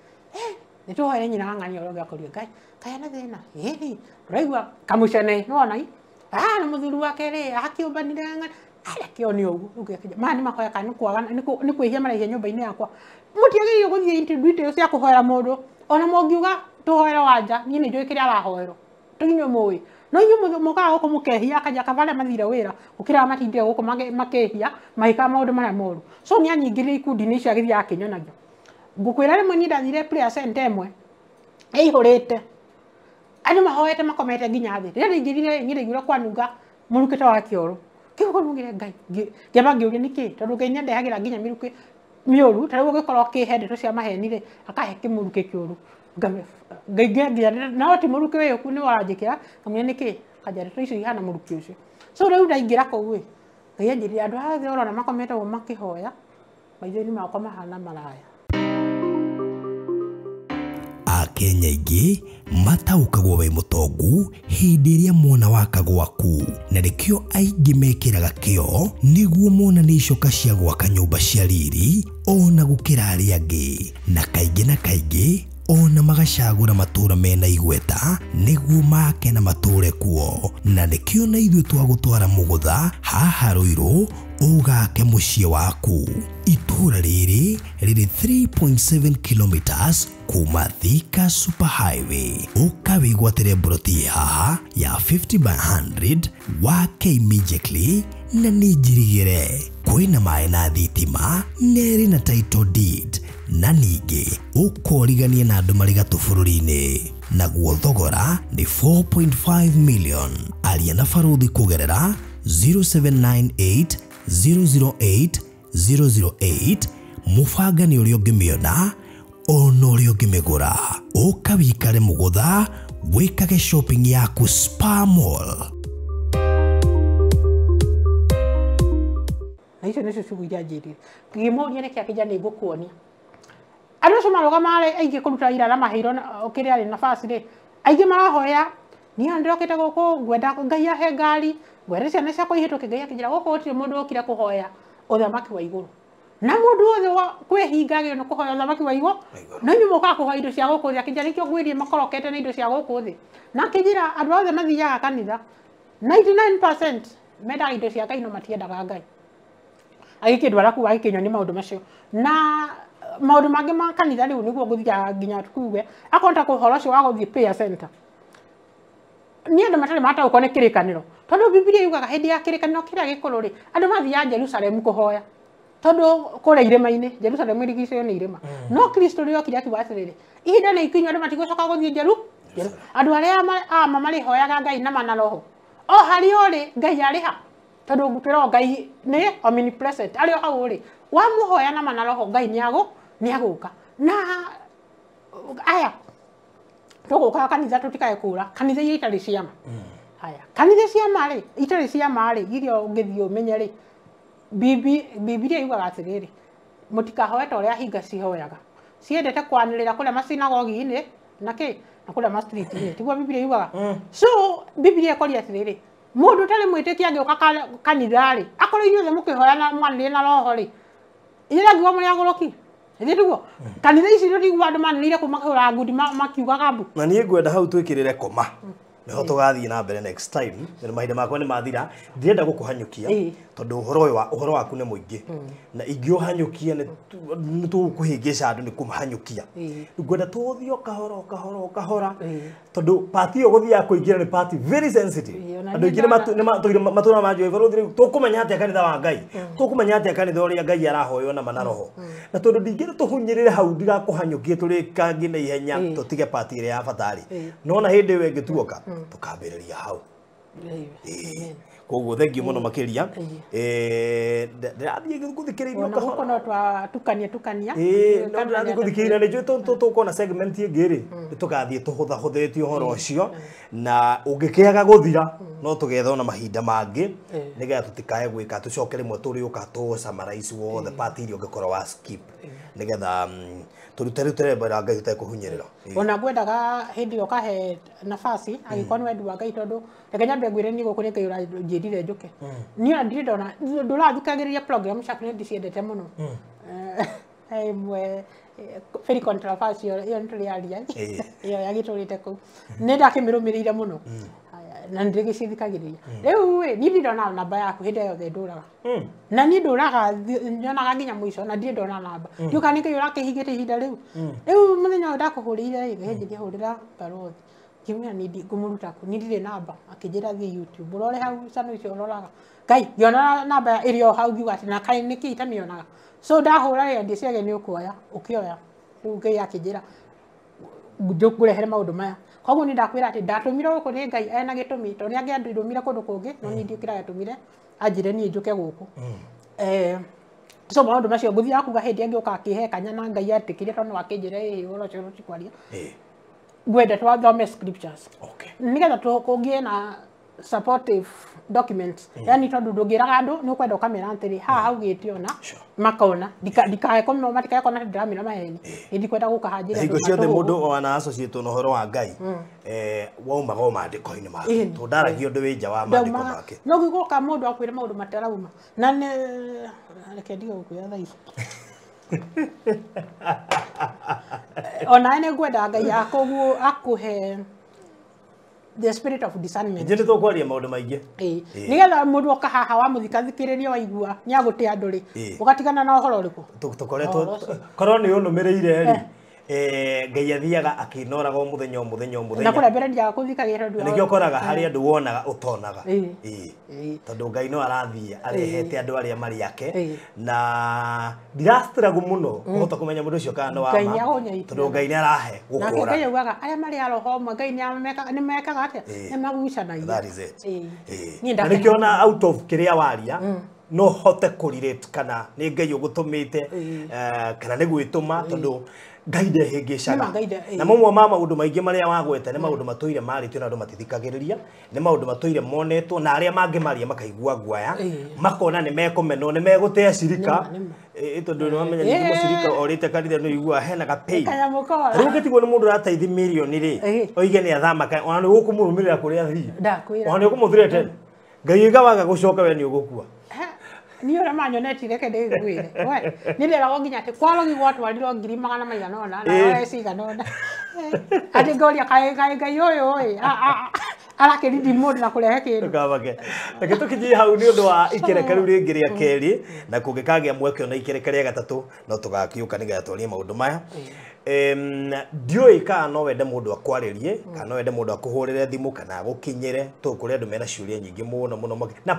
nä tå hoere nyina ng'ani å rä a å ngä akorio ngai kaya na thä na ĩhĩ tåraigua kamũcene nä wonai nä må thuri wakerä akä å mbanire ng'ani arekä one å guo å gä ni nä makoeka nä kwaga nä kwä hia maraihia nyå mba ya yakwa mutiagä rio gå thiä cia kå hoera modo ona mogiuga ngiuga tå hoere wanja niä nä njå ä kä rä a no inyå må kaga gå kå må kehia kanja kabarä a mathire wä ra gå kä rä a matindä gå kå makähia so ni ani rä ku dinishi agi ya kenyo thiaga akä nyonagia ngũkwä ra rä mwe niä ndathire ĩmwe ĩihå rä te andå mahoete makomete nginya thä rä rä ni rire ngä rä kwanunga må rukä te wa kä oro kä gå nugä re ngai ngä amba ngä å ria nä kä tondå ngai nä miuru ta rä u å gä korwo kä he ndeto cia maheni rä akahe kä må rukä kä å ru ngaingä ngia no ti må rukä wä ku nä waranjä kä ra ngamwä nä kä kanja ndeto icio ihana må rukä å cio so rä u ndaingä ra kå u ngai anjä rire andå othe å rona makometagwo makä hoya maitho-inä makwa mahana maraya akenya aingĩ mataũkagwo we mũtongu hĩndĩ ĩrĩa mwana wakagwaku na nĩkĩo aingĩ mekĩraga kĩo nĩguo mona nĩ icoka cia gwaka nyũmba cia riri ona gũkĩra arĩa angĩ na kaingĩ na kaingĩ ona magacagura matura mena igweta niguo make na mature kuo na nikio na ithuĩ twagũtwara mũgũtha haha rũirũ ũgake mũciĩ waku itũũra rĩrĩ rĩrĩ 3.7 kilometers kuma Thika highway ũka wĩgwatĩre mburoti haha ya 50 by 100 wake immediately na nĩ njirigĩre kwĩna maĩ na thitima nerĩ na title deed na ningĩ ũkorigania na andũ marĩ gatũ bũrũri-inĩ naguo thogora nĩ 4.5 million aria na barũthi kũgerera 0798 008 008 mũbanga nĩ ũrĩa ũngĩmĩona ona ũrĩa ũngĩmĩgũra ũka wikare mũgũtha wĩkage shopping yaku Spa Mall na icio nĩcio ciugo iria njĩrire ngĩmũria nĩkĩ nĩ ngũkuonia andå acio maråga marä aingä kå ruta ira na maheirwo uh, kä rä arä nabaci rä aingä marahoya niä ndä rokete gå kå ngwenda ngai ahe ngari ngwenda ciana ciakwa ihä tå kä ngai akä njä ra gå kå gũtirĩ må ndå å kire kå hoya å thamaki wa igå rå na må ndå kwä nä kå hoya å thamaki wa igå no inyå må kaga kå hoya indo cia gå kå thä akä njä ra ikio ngwä rie makorokete na indo cia gå kå thä na akä njä ra andå othe mathiaga kanitha mendaga indo cia ngai no matiendaga ngai agä kä ndwara agä kä nyonia maå ndå macio na maundu mangi ma kanitha riu niguo nguthia nginya tukuge akonta ku horo cio wa guthie prayer center ni andu matari mataukwo ni kirikaniro tondu bibilia yugaga hindi ya kirikaniro kiria gikuru ri andu mathia jerusalem kuhoya tondu kuria irima-ini jerusalem irigicio ni irima mm. no kristo rio kiria kiuga atiriri ihinda ni ikinyu andu matigucoka guthie jeru andu aria ama marihoyaga ngai na mana roho o haria uri ngai ariha tondu ngupira ngai ni omnipresent ari hau ri hoya na mana roho ngai niagu niaguka na aya tuguka kanitha tutikae kura kanitha iria itari ciama haya hmm. kanitha ciama ri itari ciama ri iria ungithii umenye ri bibiria yugaga atiriri mutikahoe ta uria hinga cihoyaga ciendete kwanirira kuria macinagogi-ini na ki na kuria mastriti-ini tiguo bibiria yugaga hmm. so bibiria ikoria atiriri mundu utari mwitikio angiuka kanithari akorwo inyu othe mukihoyana mwanire na roho ri inyu ndangiuga muri agoroki ithi tuguo kanitha ici ndigua andu manirire kumahura ngundi makiugaga mbu na nie ngwenda hau twikirire koma mm niho tugathii na mbere next time na mahinda makwa ni mathira ndirenda gukuhanyukia tondu uhoro wa uhoro waku ni muingi hmm. na ingiohanyukia ni tukuhingica andu ni kumhanyukia ngwenda tuthio kahora kahora kahora tondu part iyo guthia kuingira ni part very sensitive andu ingi matuna manjo ivaru thiri tukumenya atia kanitha wa ngai hmm. tukumenya atia kanitha uria ngai arahoyo na manaroho na hmm. tondu ndingira tuhunyirire hau ndigakuhanyukie turi kangi na ihenya tutige part iria ya batari nona hindi iyo ingituoka Mm. tukahabereria hau koguo thengio må no makä ria ndä rathiä gå thikä rä irio tukania no hmm. hmm. Hmm. na nä njå tå kona ä ngä rä nä tå gathiä tå hå thahå thä tie å horo å cio na å ngä kä aga gå thira no tå getha ona mahinda mangä nä getha tå tikae gwä ka tå coke rä mwe tå rä å ka tå iria å ngä korwo wa skip nä getha mm, tå rute rä tere mbere ngai tå tekå hunyä rä ra ona ngwendaga hä ndä ä yo kahe nabaci angä korwo nä wendi wa ngai tondå reke nyambe ngwä re nä gå kå nä ngai ndirire njuke hmm. ni ndire ndona ndura thukagiriria program cakũ nĩ ndiciendete mũno imwe very controversial iyo nĩ tũrĩaria iyo <laughs> yagĩtũrĩte kũu nĩ ndakĩmĩrũmĩrĩire mũno hmm. na ndirä gä cithikagä hmm. rä rä niä ndirona namba yaku hä ndä yothe ndåraga na niä ndåraga nyonaga nginya må ico na ndirä ndona namba ndiå kana nä kä å rakä hingä te ihinda rä u rä u må thenya å yå ndakå hå rä ire hä njä hå rä ra mbarå thĩ ni di kumuruta ku ni nidire namba akijira thi youtube urore hau cano icio uroraga kai ngiona namba irio hau ngiuga ati na kai niki itamionaga so ndahura ria ndi ciage ni ukuoya ukioya riu ngai akijira ngũrehere maundu maya koguo ni ndakwira ati ndatumire guku ni ngai ena gitumi to ni angiandumire kundu kungi no ni mm. ndiukira gatumire anjire nie njuke guku mm. eh, so maundu macio nguthia kuga hindi angiuka akihe kanya na ngai atikirie tondu akinjira ĩ choro rũtikwaria gwede tuwa zome scriptures. Okay. Nika tatu kogie na supportive documents. Mm. Yani tuwa dudogira kado, nukwe doka mirantiri. Ha, mm. auge tiyo mm. na. Sure. Makaona. Dika, dika yako mnoma, dika yako na kudira mirama heni. Yeah. Hidi kweta kuka hajira. Na higo siyo de mudo wa na asosieto na horo wa gai. Mm. Eh, wa umba kwa umba adiko ini maake. Yeah. Tudara hiyo dowe jawa ama adiko maake. Nogu kwa mudo wa kuwele maudu matela umba. Nane, nane kediwa ukuyada hii. <laughs> <laughs> ona ne ngwenda ngai akoguo akuhe the spirit of discernment njä nä tå kwaria maå ndå maingä nä getha må ndå oka haha wa må rä ria waigua nä agå tä andå rä å gatigana na å horo å rä kå korwo nä å nå mä rä ire rä Eh, ngai athiaga akä noraga må thenya må o muthenya nakå rä a ndiaga kå thikagira nä kä okoraga harä andå wonaga å tonaga tondå ngai no arathiä arehete andå arä a marä ake na ndirastragu må no å hota kå menya må ndå å cio kana nä ngai nä arahe gå kå ra arä a marä arohoma ngai nä mekaga atä nä magucanagia nä kä ona kä rä a waria mm. no hote kå kana nä ngai å gå tå mä te kana nä gwä tå ma tondå ngai ndehingicaga na mamwe ma maingä maingi maria wagweta matå maundu matuire tio na nä matithikagiriria ndå maundu matuire monetwo na aria mangi maria makaigua guaya makona ni mekumenwo ni megutea cirika tondu ni wamenya ni mucirika orite kanitha ni igua hena ga pay riu gitigwo ni mundu urateithi milioni ri oige ni athamaka ona ni kå murumirira kuria thii ona ni ukumuthire tena mm. ngai igawaga gucoka we ni ugukua niä å rä a manyonetire ke ndä iguä re nä nderagwo nginya atä kwalogi gwatwarirwo ngiri magana maigana na nawe na ona atä ngoria kaä ngai å yå ä arakä rindi må ndå na kå rehe kä ndå reke tå kinyie hau nä å ndå wa ikereka rä u rä ngä rä a kerä na kå ngä kagä a mweke ona ikereka rä a gatatå no tå gakiå ka nä gatwarie maå ndå maya ndiå kana no wende må ndå akwarä mm. kana no wende må ndå akå kana gå kinyä re tå kå rä andå mena ciå ria nyingä må no må no na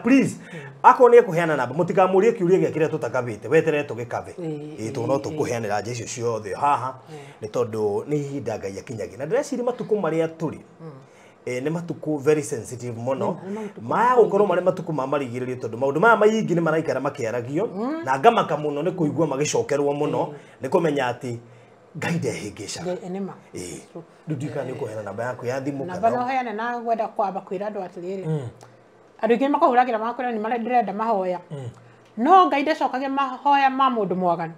akorwo nä ekå heana namba må tikamå rie kä å ria gä akä rä a weterere tå gä no tå kå heanä ra nja icio ciothe haha nä tondå nä ihinda ngai akinyagia na ndä reciri matukå marä a tå rä mm. nä very sensitive muno mm, maya gå korwo marä ma marigä rä rie tondå maå ndå maya maingä nä maraikara makä na ngamaka må no nä kå igua magä cokerwo må ngai ndehingicaga ä nä ma rä u å namba yaku ya kana namba no na gwenda kwamba kwä ra andå mm rä rä andå aingä makahå ragä ra makwä nä ndärenda mahoya mm. no ngai ndacokagia mahoya ma må ndå mm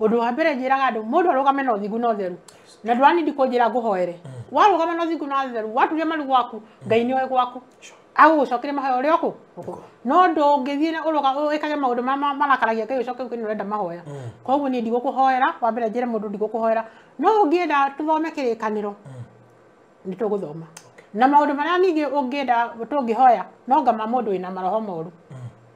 å ndå wa mbere njä raga andå må ndå arå game na å na å theru na ndurani ndikunjira nguhoere mm. warugama no thingu na theru waturia maru mm. gwaku ngai nioe gwaku agũgũcokeria mahoya ũrĩ oku no ndũngĩthiĩ ũrũga ĩkage maũndũ marĩa marakaragia ngai ũcoke ngai ũrenda mahoya mm. koguo niĩ ndigũkũhoera wa mbere njĩre mũndũ ndigũkũhoera no ũngĩenda tũthome kĩrĩkanĩro nĩ tũgũthoma na maũndũ marĩa ningĩ ũngĩenda tũngĩhoya no ngama mũndũ ina maroho moru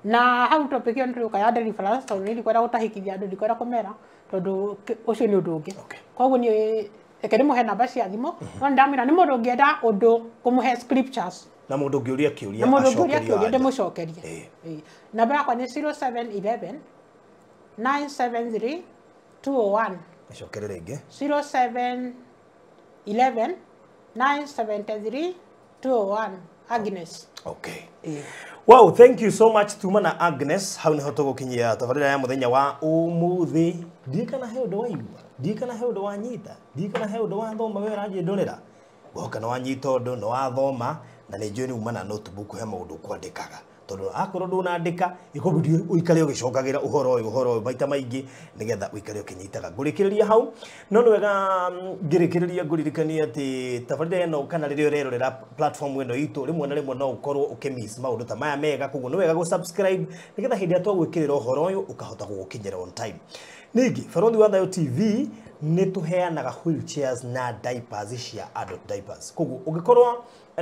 na hau topic ĩyo nĩ ya deliverance tondũ nĩ ndikwenda gũtahĩkithia andũ ndikwenda kũmera tondu ucio ni undu ungi koguo ni reke ndimuhe namba cia thimo mm-hmm. no ndamwira ni mundu ngienda undu kumuhe scriptures na mundu ngiuria kiuria na mundu ngiuria kiuria ndimucokerie eh. namba yakwa ni 0711 973 201 icokere rĩngĩ 0711 973 201 Agnes okay yeah. Wow, thank you so much Tuma na Agnes. Hau hotogo kinyia tabarira ya muthenya wa umuthi. kana he undu waigua, kana he undu wanyita, kana he undu wathoma we ranji ndorera. Woka no wanyita undu no wathoma na ni njui ni uma na notebook he maundu kwandikaga tondu akorwo ndunandika ikubidi uikare ugicongagĩra ũhoro ũyũ ũhoro ũyũ maita maingĩ nĩgetha ũikare ũkĩnyitaga ngũrĩkĩrĩria hau no nĩ wega mm, ngĩrĩkĩrĩria ngũririkanie atĩ tabarĩra ĩno kana rĩrĩa ũrerorera platform ĩno itũ rĩmwe na rĩmwe no ũkorwo ũkĩmiss maũndũ ta maya mega koguo nĩ wega gũsubscribe nĩgetha hĩndĩ ĩrĩa twagwĩkĩrĩra ũhoro ũyũ ũkahota gũgũkinyĩra on time ningĩ barũthi wa thayo tv nĩ tũheanaga wheelchairs na diapers cia adult diapers koguo ũngĩkorwo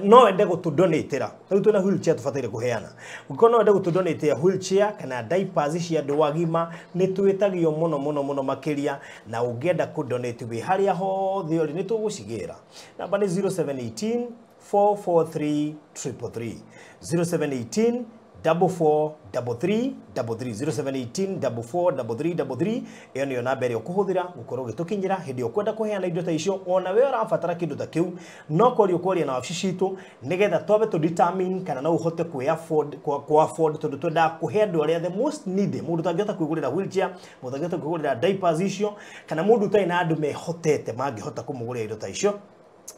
no wende gå tå donate ra rä u twä na wheelchair tå bataire kå heana å korwo no wende gå tå donate ra wheelchair kana diapers cia andå wagima nä twä tagio må no må no må no makä ria na å ngä enda kå donate wä harä a hothe orä nä tå gå cigä ra namba nä 0718 443 333 0718 double four double three double three zero seven eighteen double four double three double three ĩyo nĩyo namba ĩrĩa ũkũhũthĩra gũkorwo ũgĩtũkinyĩra hĩndĩ ĩyo ũkwenda kũheana indo ta icio ona we kä ndå ta kĩu no kwaria ũkwaria na wabici nä getha twambe tũdetermine kana no ũhote kũafford tondũ twendaga kũhe andũ arĩa the most needy mũndũ ũtangĩhota kwĩgũrĩra wheelchair mũndũ ũtangĩhota kwĩgũrĩra diapers icio kana mũndũ ũtarĩ na andũ mehotete rä kũmũgũrĩra indo ta icio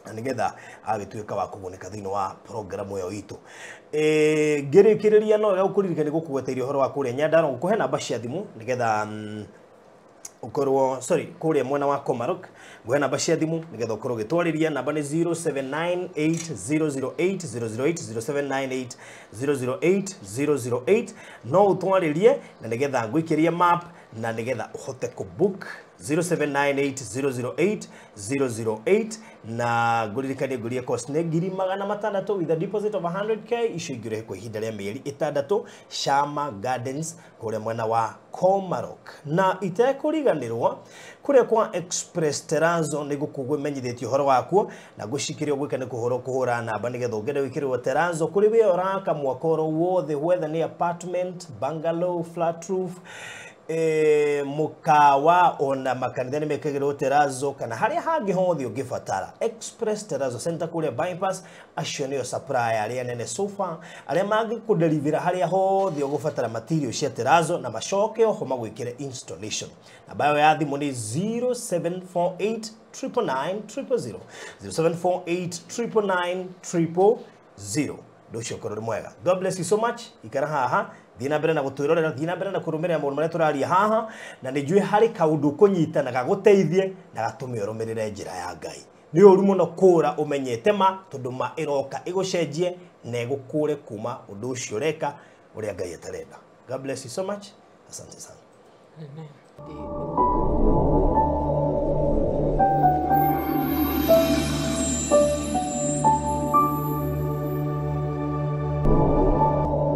na nigetha agituika wa kuguneka thini wa programu iyo itu e ngirikiriria no ukuririke ni gukugeteire horo wa kuria nyandaro gukuhe namba cia thimu nigetha ukorwo mm, sorry kuria mwena wa Komarok nguhe na cia thimu nigetha ukorwo gitwariria namba ni 0798008008 no utwaririe na nigetha ngwikirie map na nigetha uhote kubook 0798008008 na ngũririkanie ngũria cost ne giri magana matandatũ with a deposit of 100k icio ingĩrehe kwa ihinda rĩa mĩeri ĩtandatũ Shama Gardens kũrĩa mwena wa Komarok na itekũriganĩrwo kũrĩa kwa Express Terrazzo nĩ gũkũgũmenyithĩtie ũhoro waku na ngũcikĩria ũgwĩka nĩ kũhũra kũhũra namba nĩgetha ũngĩenda gwĩkĩrĩrwo Terrazzo kũrĩ wĩra ũraka mwakoro wothe whether ni apartment bungalow flat roof mukawa ona makanithani mekegirwo terazo kana haria hangi hothe ungibatara express terazo center kuria bypass acio niyo supplier aria nene sofa aria mangikudelivira haria hothe ugubatara material cia terazo na macoke oho magwikire installation namba yayo ya thimu ni 0748 999 0748 triple 0 ndu ucio korwo ni mwega god bless you so much ikara haha thiä na mbere na gå twä thiä na mbere na kå rå mä rä ra maå ndå marä a tå raria haha na nä njuä harä kaå kå nyita na gagå teithie na gatå mä å rå mä rä re njä ra ya ngai nä å ru må no kå ra å menyete ma tondå ma ä roka ä gå cenjie na ä kå re kuma å ndå å cio reka å rä a ngai atarenda god bless you so much asante sana Amen.